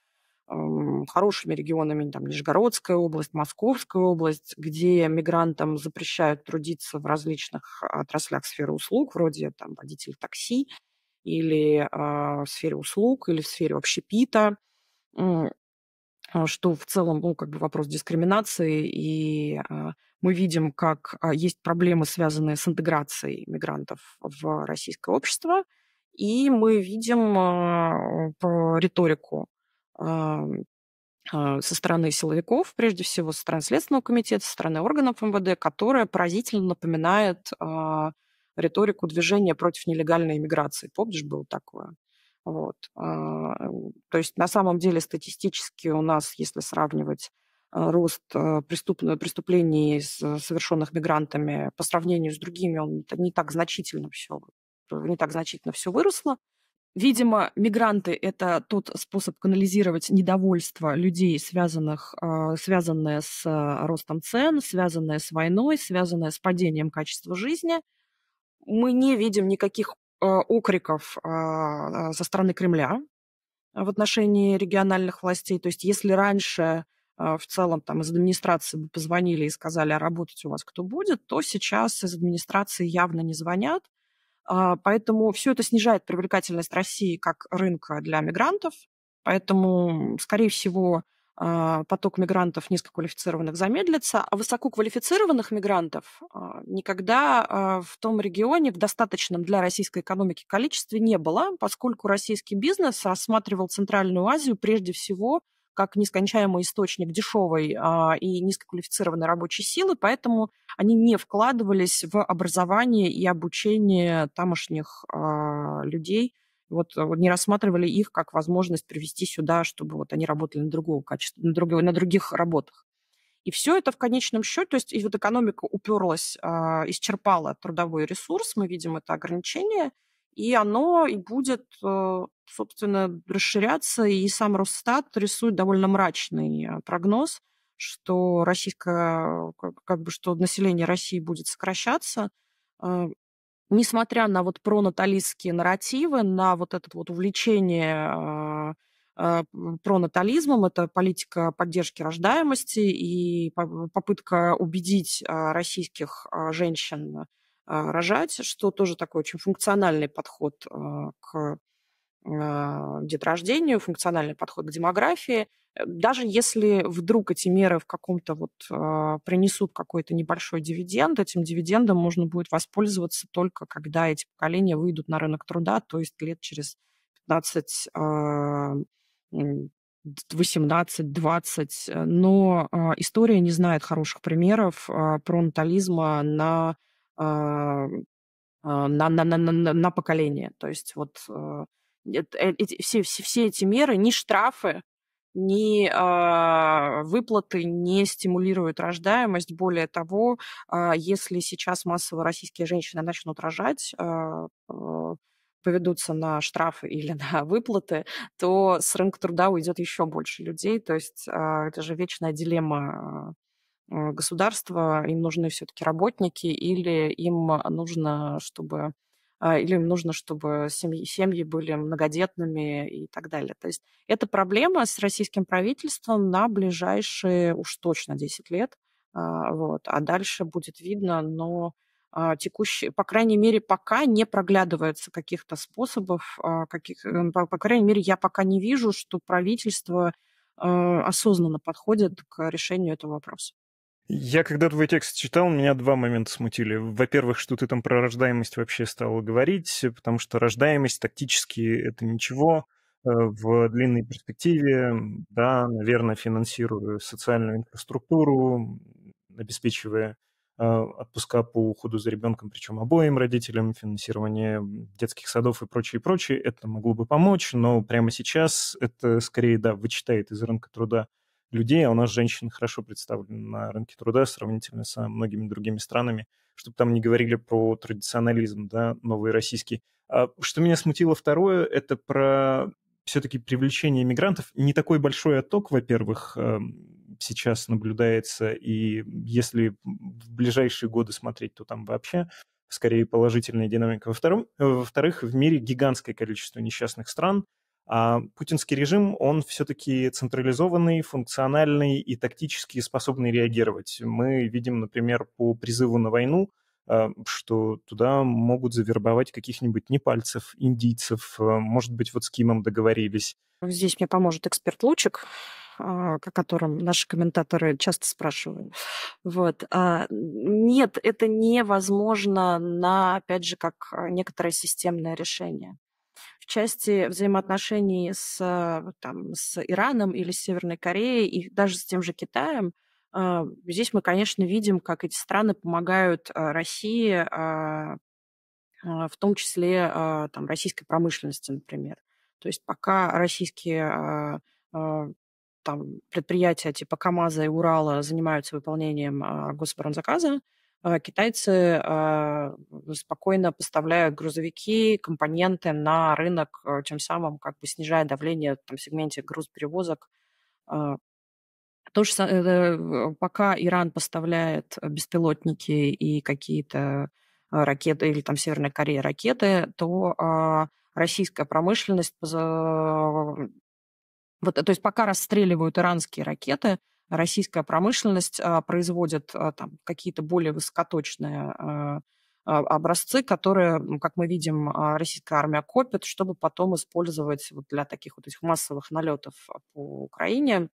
B: хорошими регионами, там, Нижегородская область, Московская область, где мигрантам запрещают трудиться в различных отраслях сферы услуг, вроде там водитель такси, или э, в сфере услуг, или в сфере общепита, что в целом, ну, как бы вопрос дискриминации и э, мы видим, как а, есть проблемы, связанные с интеграцией мигрантов в российское общество, и мы видим а, риторику а, со стороны силовиков, прежде всего со стороны Следственного комитета, со стороны органов МВД, которая поразительно напоминает риторику движения против нелегальной иммиграции. Помнишь, было такое? Вот. То есть на самом деле статистически у нас, если сравнивать Э, рост э, преступных преступлений, э, совершенных мигрантами по сравнению с другими, он не так значительно все, не так значительно все выросло. Видимо, мигранты — это тот способ канализировать недовольство людей, связанных, связанное с ростом цен, связанное с войной, связанное с падением качества жизни. Мы не видим никаких окриков со стороны Кремля в отношении региональных властей. То есть если раньше а, в целом там из администрации бы позвонили и сказали, а работать у вас кто будет, то сейчас из администрации явно не звонят. А, поэтому все это снижает привлекательность России как рынка для мигрантов. Поэтому, скорее всего, а, поток мигрантов низкоквалифицированных замедлится, а высококвалифицированных мигрантов никогда в том регионе в достаточном для российской экономики количестве не было, поскольку российский бизнес рассматривал Центральную Азию прежде всего как нескончаемый источник дешевой а, и низкоквалифицированной рабочей силы, поэтому они не вкладывались в образование и обучение тамошних а, людей, вот не рассматривали их как возможность привести сюда, чтобы вот они работали на другого качества, на, друг, на других работах. И все это в конечном счете, то есть и вот экономика уперлась, а, исчерпала трудовой ресурс, мы видим это ограничение, и оно и будет э, собственно, расширяться, и сам Росстат рисует довольно мрачный а, прогноз, что российское, как бы, что население России будет сокращаться, а, несмотря на вот пронаталистские нарративы, на вот это вот увлечение а, пронатализмом, это политика поддержки рождаемости и попытка убедить российских женщин рожать, что тоже такой очень функциональный подход к а, деторождению, функциональный подход к демографии. Э, даже если вдруг эти меры в каком-то вот а, принесут какой-то небольшой дивиденд, этим дивидендом можно будет воспользоваться только когда эти поколения выйдут на рынок труда, то есть лет через 15 18-20, а, э, но история не знает хороших примеров пронатализма на, на, на, на, на, на поколение. То есть вот Э, эти, все, все, все эти меры, ни штрафы, ни э, выплаты не стимулируют рождаемость. Более того, э, если сейчас массово российские женщины начнут рожать, а, э, поведутся на штрафы или на выплаты, то с рынка труда уйдет еще больше людей. То есть э, это же вечная дилемма государства. Им нужны все-таки работники или им нужно, чтобы а, или им нужно, чтобы семьи, семьи были многодетными и так далее. То есть это проблема с российским правительством на ближайшие уж точно 10 лет. А, вот. А дальше будет видно, но а, текущие, по крайней мере, пока не проглядывается каких-то способов, каких, эм, по, по крайней мере, я пока не вижу, что правительство э, осознанно подходит к решению этого вопроса.
A: Я когда твой текст читал, меня два момента смутили. Во-первых, что ты там про рождаемость вообще стал говорить, потому что рождаемость тактически это ничего э, в длинной перспективе, да, наверное, финансируя социальную инфраструктуру, обеспечивая э, отпуска по уходу за ребенком, причем обоим родителям, финансирование детских садов и прочее, прочее, это могло бы помочь, но прямо сейчас это скорее, да, вычитает из рынка труда людей, а у нас женщины хорошо представлены на рынке труда сравнительно со многими другими странами, чтобы там не говорили про традиционализм, да, новый российский. А что меня смутило второе, это про все-таки привлечение мигрантов. Не такой большой отток, во-первых, эм, сейчас наблюдается, и если в ближайшие годы смотреть, то там вообще скорее положительная динамика. Во-вторых, во-вторых в мире гигантское количество несчастных стран, а путинский режим, он все-таки централизованный, функциональный и тактически способный реагировать. Мы видим, например, по призыву на войну, э, что туда могут завербовать каких-нибудь непальцев, индийцев, э, может быть, вот с Кимом договорились.
B: Здесь мне поможет эксперт Лучик, о а, котором наши комментаторы часто спрашивают. Вот. А, нет, это невозможно на, опять же, как некоторое системное решение части взаимоотношений с, а, там, с Ираном или с Северной Кореей и даже с тем же Китаем, а, здесь мы, конечно, видим, как эти страны помогают а, России, в том числе там, российской промышленности, например. То есть пока российские там, предприятия типа КАМАЗа и Урала занимаются выполнением гособоронзаказа, а, китайцы а, спокойно поставляют грузовики, компоненты на рынок, а, тем самым как бы снижая давление в там, сегменте грузперевозок. То же, э, пока Иран поставляет беспилотники и какие-то ракеты или там Северная Корея ракеты, то российская промышленность, вот, то есть пока расстреливают иранские ракеты, российская промышленность а, производит а, там, какие-то более высокоточные а, образцы, которые, как мы видим, российская армия копит, чтобы потом использовать вот для таких вот этих массовых налетов по Украине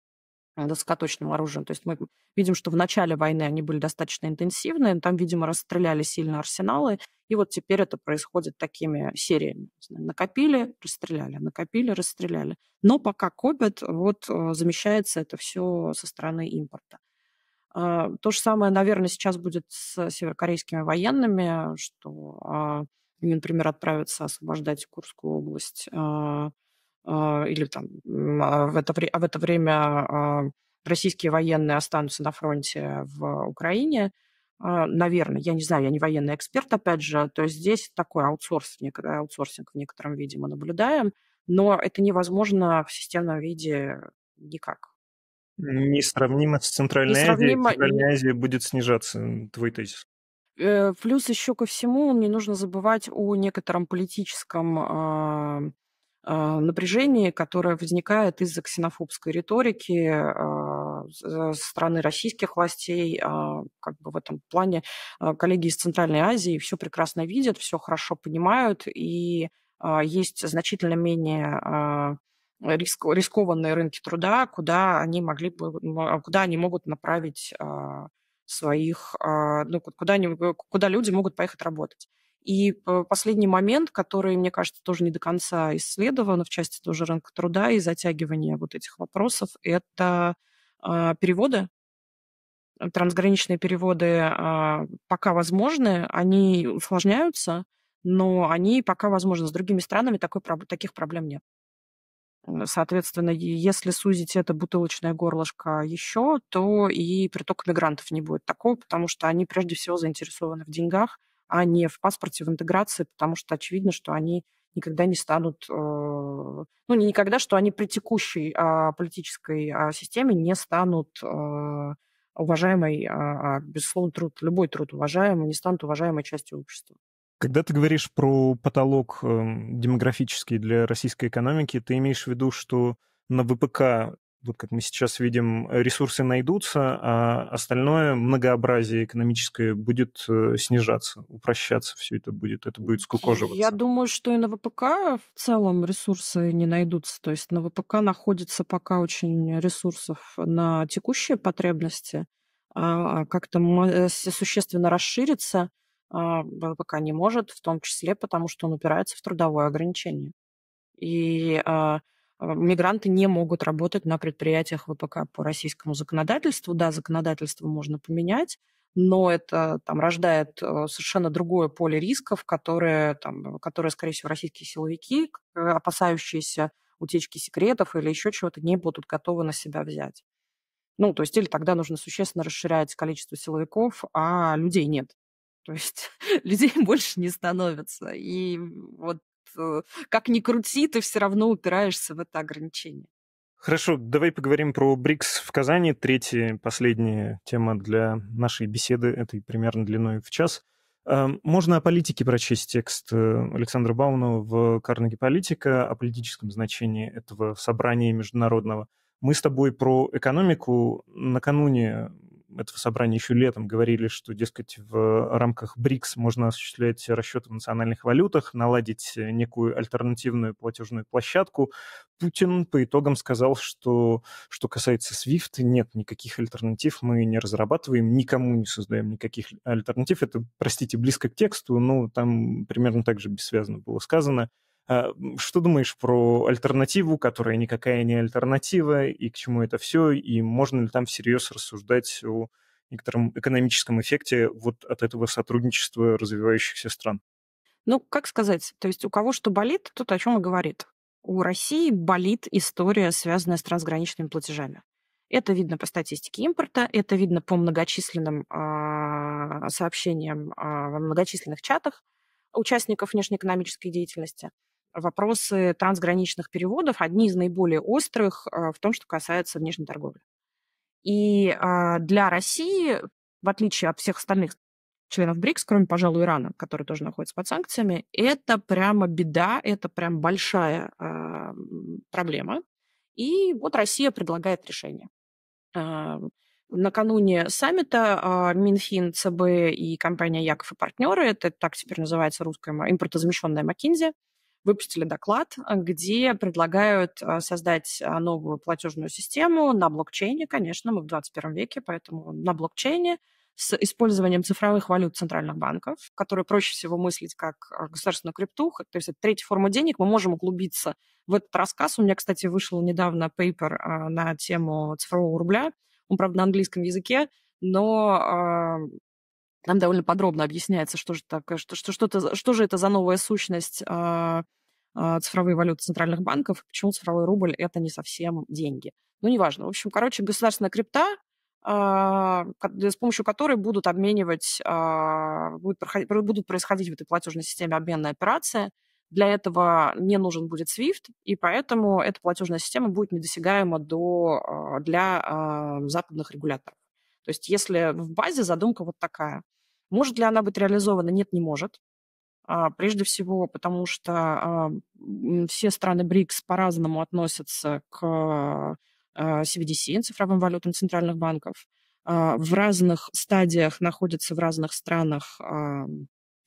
B: доскоточным оружием. То есть мы видим, что в начале войны они были достаточно интенсивные, там, видимо, расстреляли сильно арсеналы, и вот теперь это происходит такими сериями. Накопили, расстреляли, накопили, расстреляли. Но пока копят, вот э, замещается это все со стороны импорта. А, то же самое, наверное, сейчас будет с северокорейскими военными, что а, они, например, отправятся освобождать Курскую область а, а, или там а, в это, а в это время а, российские военные останутся на фронте в Украине, наверное, я не знаю, я не военный эксперт, опять же, то есть здесь такой аутсорсинг, аутсорсинг в некотором виде мы наблюдаем, но это невозможно в системном виде никак.
A: Несравнимо с Центральной Несравнимо... Азией. Центральная Азия будет снижаться, твой тезис.
B: Э, плюс еще ко всему не нужно забывать о некотором политическом а, напряжение, которое возникает из-за ксенофобской риторики а, э, со стороны российских властей. А, как бы в этом плане коллеги из Центральной Азии все прекрасно видят, все хорошо понимают, и есть значительно менее рискованные рынки труда, куда они могли бы, куда они могут направить своих, ну, куда, они, куда люди могут поехать работать. И последний момент, который, мне кажется, тоже не до конца исследован в части тоже рынка труда и затягивания вот этих вопросов, это а, переводы э, трансграничные переводы а, пока возможны, они усложняются, но они пока возможны. С другими странами такой, таких проблем нет. Э, соответственно, если сузить это бутылочное горлышко еще, то и приток мигрантов не будет такого, потому что они прежде всего заинтересованы в деньгах, а не в паспорте в интеграции, потому что очевидно, что они никогда не станут, э, ну не никогда, что они при текущей а, политической а, системе не станут э, уважаемой, а, безусловно, труд, любой труд уважаемый, не станут уважаемой частью общества.
A: Когда ты говоришь про потолок эм, демографический для российской экономики, ты имеешь в виду, что на ВПК вот как мы сейчас видим, э, ресурсы найдутся, а остальное многообразие экономическое будет э, снижаться, упрощаться все это будет, это будет скукоживаться.
B: Я думаю, что и на ВПК в целом ресурсы не найдутся. То есть на ВПК находится пока очень ресурсов на текущие потребности, а, а как-то э, существенно расширится а ВПК не может, в том числе потому, что он упирается в трудовое ограничение. И а, Э, мигранты не могут работать на предприятиях ВПК по российскому законодательству. Да, законодательство можно поменять, но это там рождает э, совершенно другое поле рисков, которые, там, которые скорее всего, российские силовики, э, опасающиеся утечки секретов или еще чего-то, не будут готовы на себя взять. Ну, то есть, или тогда нужно существенно расширять количество силовиков, а людей нет. То есть людей больше не становится. И вот Э, как ни крути, ты все равно упираешься в это ограничение.
A: Хорошо, давай поговорим про БРИКС в Казани. Третья, последняя тема для нашей беседы, этой примерно длиной в час. Эм, можно о политике прочесть текст э, Александра Бауна в «Карнеги политика», о политическом значении этого собрания международного. Мы с тобой про экономику накануне этого собрания еще летом говорили, что, дескать, в рамках БРИКС можно осуществлять расчеты в национальных валютах, наладить э, некую альтернативную платежную площадку. Путин по итогам сказал, что, что касается SWIFT, нет никаких альтернатив, мы не разрабатываем, никому не создаем никаких альтернатив. Это, простите, близко к тексту, но там примерно так же бессвязно было сказано. А, что думаешь про альтернативу, которая никакая не альтернатива, и к чему это все, и можно ли там всерьез рассуждать о некотором экономическом эффекте вот от этого сотрудничества развивающихся стран?
B: Ну, как сказать, то есть у кого что болит, тот о чем и говорит. У России болит история, связанная с трансграничными платежами. Это видно по статистике импорта, это видно по многочисленным а, сообщениям э, во многочисленных чатах участников внешнеэкономической деятельности – вопросы трансграничных переводов одни из наиболее острых э, в том, что касается внешней торговли. И а, для России, в отличие от всех остальных членов БРИКС, кроме, пожалуй, Ирана, который тоже находится под санкциями, это прямо беда, это прям большая а, проблема. И вот Россия предлагает решение. А, накануне саммита Минфин, ЦБ и компания Яков и партнеры, это так теперь называется русская импортозамещенная Макинзи, выпустили доклад, э, где предлагают э, создать э, новую платежную систему на блокчейне. Конечно, мы в 21 веке, поэтому на блокчейне с использованием цифровых валют центральных банков, которые проще всего мыслить как государственную крипту, то есть это третья форма денег, мы можем углубиться в этот рассказ. У меня, кстати, вышел недавно пейпер на тему цифрового рубля, он, правда, на английском языке, но там довольно подробно объясняется, что же, такое, э, что, что, что, это, что же это за новая сущность э, а, э, а, цифровые валюты центральных банков, почему цифровой рубль – это не совсем деньги. Ну, неважно. В общем, короче, государственная крипта, э, с помощью которой будут обменивать, э, будут, проходить, будут происходить в этой платежной системе обменные операции. Для этого не нужен будет SWIFT, и поэтому эта платежная система будет недосягаема до, для э, западных регуляторов. То есть если в базе задумка вот такая, может ли она быть реализована? Нет, не может. А, прежде всего, потому что все страны БРИКС по-разному относятся к а, CBDC, цифровым валютам центральных банков. А, в разных стадиях находятся в разных странах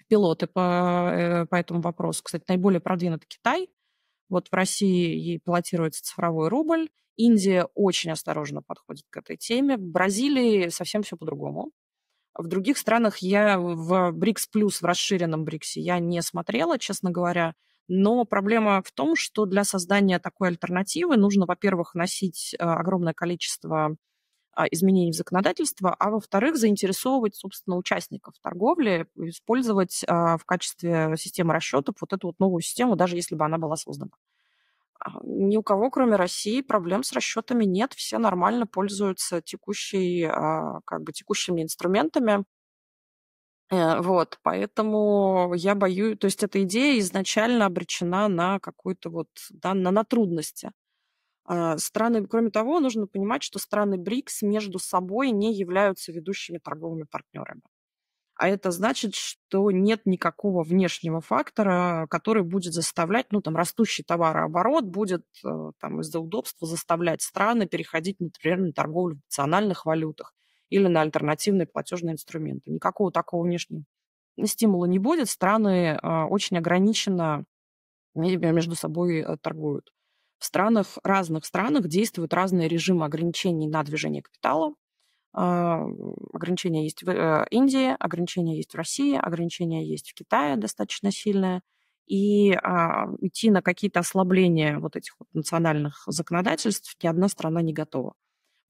B: пилоты по, э, по этому вопросу. Кстати, наиболее продвинут Китай. Вот в России ей пилотируется цифровой рубль. Индия очень осторожно подходит к этой теме. В Бразилии совсем все по-другому. А в других странах я в БРИКС плюс, в расширенном БРИКСе, я не смотрела, честно говоря. Но проблема в том, что для создания такой альтернативы нужно, во-первых, носить э, огромное количество а, изменений в законодательство, а во-вторых, заинтересовывать, собственно, участников торговли, использовать а, в качестве системы расчетов вот эту вот новую систему, даже если бы она была создана. А, ни у кого, кроме России, проблем с расчетами нет. Все нормально пользуются текущей, а, как бы, текущими инструментами. Э, вот, поэтому я боюсь, то есть эта идея изначально обречена на какую-то вот, да, на, на трудности. А, страны, кроме того, нужно понимать, что страны БРИКС между собой не являются ведущими торговыми партнерами а это значит, что нет никакого внешнего фактора, который будет заставлять, ну, там, растущий товарооборот будет э, там из-за удобства заставлять страны переходить, например, на торговлю в национальных валютах или на альтернативные платежные инструменты. Никакого такого внешнего стимула не будет, страны э, очень ограниченно между собой э, торгуют. В странах, разных странах действуют разные режимы ограничений на движение капитала, а, ограничения есть в э, Индии, ограничения есть в России, ограничения есть в Китае достаточно сильные. И а, идти на какие-то ослабления вот этих вот национальных законодательств ни одна страна не готова.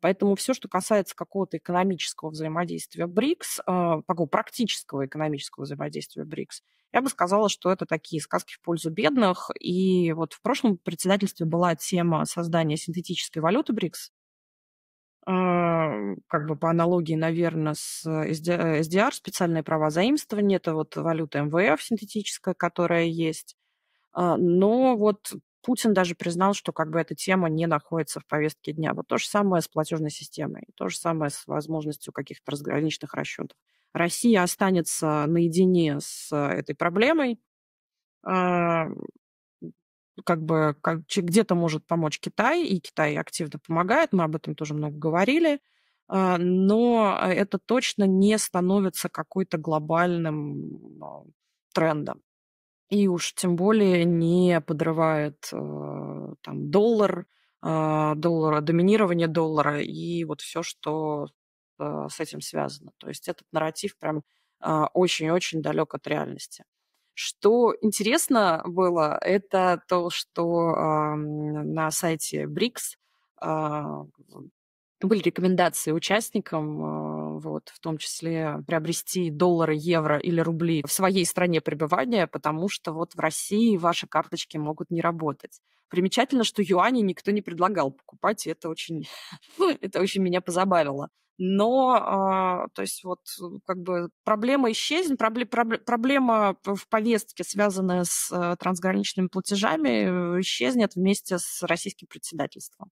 B: Поэтому все, что касается какого-то экономического взаимодействия БРИКС, э, такого практического экономического взаимодействия БРИКС, я бы сказала, что это такие сказки в пользу бедных. И вот в прошлом председательстве была тема создания синтетической валюты БРИКС, а, как бы по аналогии, наверное, с э, SDR, э, специальные права заимствования, это вот валюта МВФ синтетическая, которая есть. А, но вот Путин даже признал, что как бы эта тема не находится в повестке дня. Вот то же самое с платежной системой, то же самое с возможностью каких-то разграничных расчетов. Россия останется наедине с э, этой проблемой, а, как бы как, где-то может помочь Китай, и Китай активно помогает, мы об этом тоже много говорили, а, но а, это точно не становится какой-то глобальным а, трендом. И уж тем более не подрывает там, доллар, доллара, доминирование доллара и вот все, что с этим связано. То есть этот нарратив прям очень-очень далек от реальности. Что интересно было, это то, что э, на сайте БРИКС э, были рекомендации участникам, э, вот, в том числе приобрести доллары, евро или рубли в своей стране пребывания, потому что вот в России ваши карточки могут не работать. Примечательно, что юани никто не предлагал покупать, и это очень, это очень меня позабавило но, а, то есть вот э, как бы проблема исчезнет, проблема в повестке, связанная с э, трансграничными платежами, э, исчезнет вместе с российским председательством.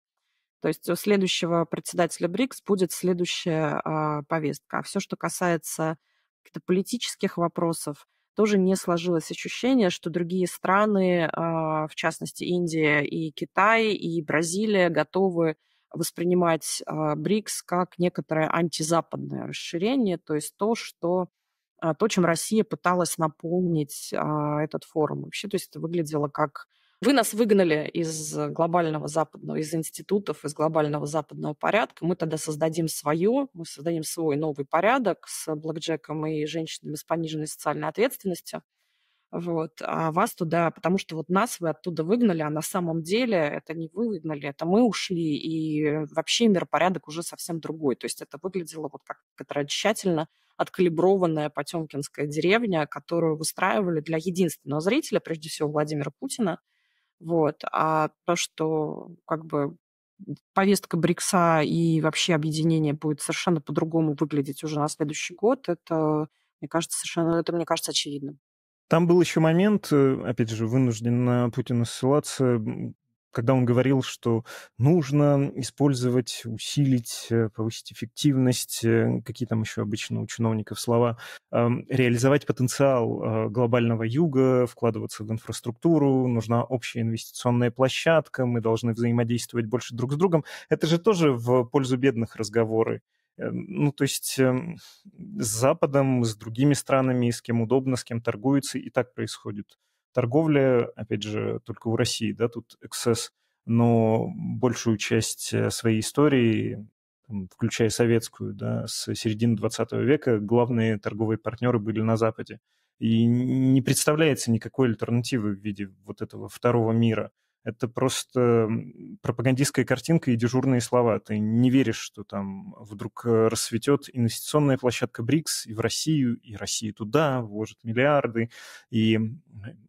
B: То есть у следующего председателя БРИКС будет следующая а, повестка. А все, что касается каких-то политических вопросов, тоже не сложилось ощущение, что другие страны, а, в частности Индия и Китай, и Бразилия, готовы воспринимать а, БРИКС как некоторое антизападное расширение, то есть то, что а, то, чем Россия пыталась наполнить а, этот форум. Вообще, то есть это выглядело как вы нас выгнали из глобального западного, из институтов, из глобального западного порядка. Мы тогда создадим свое, мы создадим свой новый порядок с блэкджеком и женщинами с пониженной социальной ответственностью вот, а вас туда, потому что вот нас вы оттуда выгнали, а на самом деле это не вы выгнали, это мы ушли, и э, вообще миропорядок уже совсем другой. То есть это выглядело вот как это тщательно откалиброванная потемкинская деревня, которую выстраивали для единственного зрителя, прежде всего Владимира Путина, вот, а то, что как бы повестка Брикса и вообще объединение будет совершенно по-другому выглядеть уже на следующий год, это, мне кажется, совершенно, это, мне кажется, очевидным.
A: Там был еще момент, э, опять же, вынужден на Путина ссылаться, когда он говорил, что нужно использовать, усилить, э, повысить эффективность, э, какие там еще обычно у чиновников слова, реализовать потенциал глобального юга, вкладываться в инфраструктуру, нужна общая инвестиционная площадка, мы должны взаимодействовать больше друг с другом. Это же тоже в пользу бедных разговоры. Э, ну, то есть эм, с Западом, с другими странами, с кем удобно, с кем торгуется, и так происходит. Торговля, опять же, только у России, да, тут эксцесс, но большую часть э, своей истории, включая советскую, да, с середины 20 века, главные торговые партнеры были на Западе. И не представляется никакой альтернативы в виде вот этого второго мира – это просто пропагандистская картинка и дежурные слова. Ты не веришь, что там вдруг э, расцветет инвестиционная площадка БРИКС и в Россию, и Россия туда вложит миллиарды, и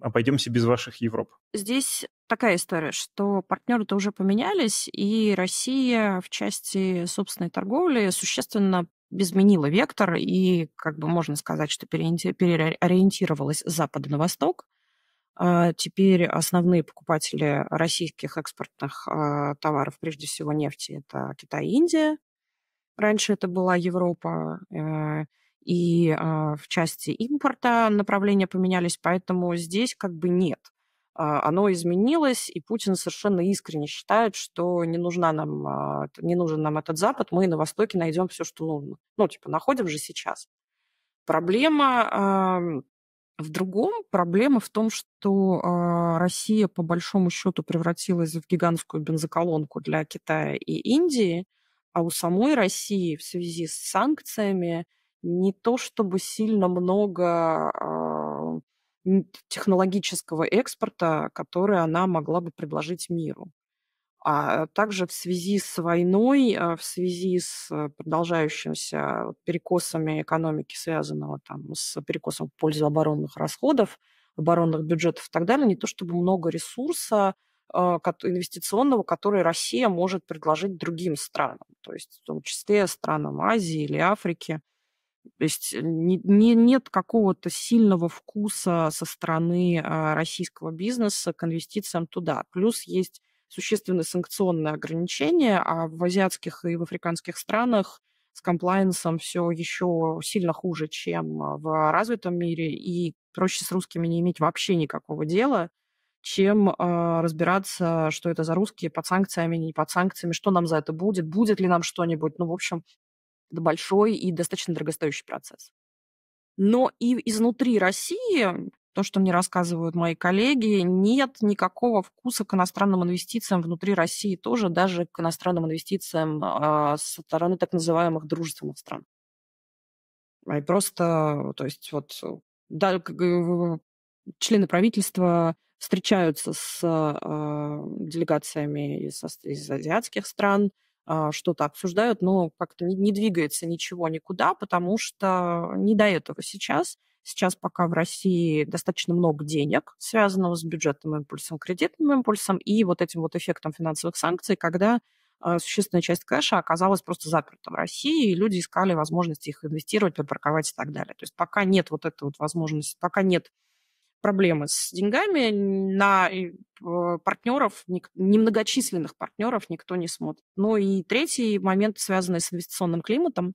A: обойдемся без ваших Европ.
B: Здесь такая история, что партнеры-то уже поменялись, и Россия в части собственной торговли существенно изменила вектор и, как бы можно сказать, что переориентировалась с запада на восток. А теперь основные покупатели российских экспортных а, товаров, прежде всего нефти, это Китай и Индия. Раньше это была Европа. Э, и а, в части импорта направления поменялись, поэтому здесь как бы нет. Оно изменилось, и Путин совершенно искренне считает, что не, нужна нам, не нужен нам этот Запад, мы на Востоке найдем все, что нужно. Ну, типа, находим же сейчас. Проблема в другом проблема в том, что а, Россия по большому счету превратилась в гигантскую бензоколонку для Китая и Индии, а у самой России в связи с санкциями не то чтобы сильно много а, технологического экспорта, который она могла бы предложить миру. А также в связи с войной, а, в связи с э, продолжающимися перекосами экономики, связанного там, с перекосом в пользу оборонных расходов, оборонных бюджетов и так далее, не то чтобы много ресурса а, инвестиционного, который Россия может предложить другим странам, то есть в том числе странам Азии или Африки. То есть э, не, не, нет какого-то сильного вкуса со стороны а, российского бизнеса к инвестициям туда. Плюс есть существенные санкционные ограничения, а в азиатских и в африканских странах с комплайенсом все еще сильно хуже, чем а, в развитом мире, и проще с русскими не иметь вообще никакого дела, чем э, разбираться, что это за русские, под санкциями, не под санкциями, что нам за это будет, будет ли нам что-нибудь. Ну, в общем, это большой и достаточно дорогостоящий процесс. Но и изнутри России то, что мне рассказывают мои коллеги, нет никакого вкуса к иностранным инвестициям внутри России тоже, даже к иностранным инвестициям э, со стороны так называемых дружественных стран. А и просто, то есть вот да, члены правительства встречаются с э, делегациями из, из азиатских стран, что-то обсуждают, но как-то не, не двигается ничего никуда, потому что не до этого сейчас. Сейчас пока в России достаточно много денег, связанного с бюджетным импульсом, кредитным импульсом и вот этим вот эффектом финансовых санкций, когда а, существенная часть кэша оказалась просто заперта в России, и люди искали возможности их инвестировать, припарковать и так далее. То есть пока нет вот этой вот возможности, пока нет проблемы с деньгами, на э, партнеров, немногочисленных партнеров никто не смотрит. Ну и третий момент, связанный с инвестиционным климатом.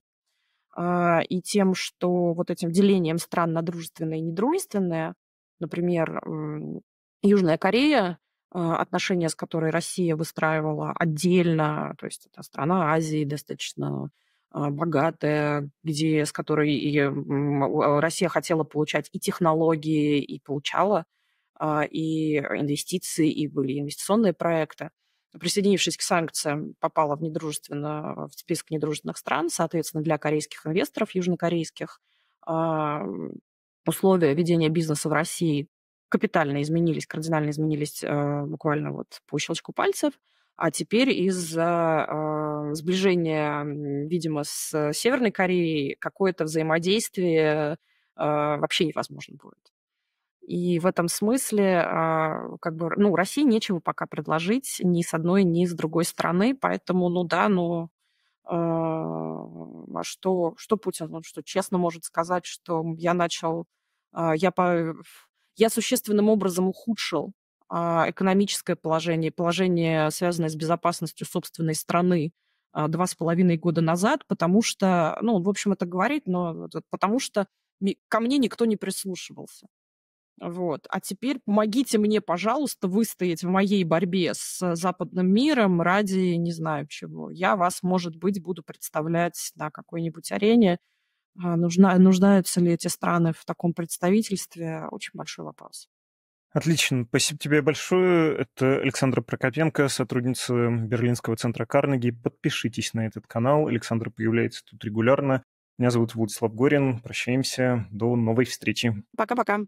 B: А, и тем, что вот этим делением стран на дружественное и недружественное, например, Южная Корея, а, отношения с которой Россия выстраивала отдельно, то есть это страна Азии достаточно а, богатая, где, с которой и Россия хотела получать и технологии, и получала, и инвестиции, и были инвестиционные проекты присоединившись к санкциям, попала в, недружественно, в список недружественных стран, соответственно, для корейских инвесторов, южнокорейских. А, условия ведения бизнеса в России капитально изменились, кардинально изменились э, буквально вот по щелчку пальцев. А теперь из-за а, сближения, видимо, с Северной Кореей какое-то взаимодействие а, вообще невозможно будет. И в этом смысле, а, как бы, ну, России нечего пока предложить ни с одной, ни с другой стороны, поэтому, ну да, но ну, а, а что, что Путин, он что, честно может сказать, что я начал, а, я, по, я существенным образом ухудшил экономическое положение, положение, связанное с безопасностью собственной страны два с половиной года назад, потому что, ну, он, в общем, это говорит, но потому что ко мне никто не прислушивался. Вот. А теперь помогите мне, пожалуйста, выстоять в моей борьбе с э, западным миром ради не знаю чего. Я вас, может быть, буду представлять на какой-нибудь арене. А, нужна, нуждаются ли эти страны в таком представительстве? Очень большой вопрос.
A: Отлично, спасибо тебе большое. Это Александра Прокопенко, сотрудница Берлинского центра Карнеги. Подпишитесь на этот канал. Александра появляется тут регулярно. Меня зовут Владислав Горин. Прощаемся. До новой встречи.
B: Пока-пока.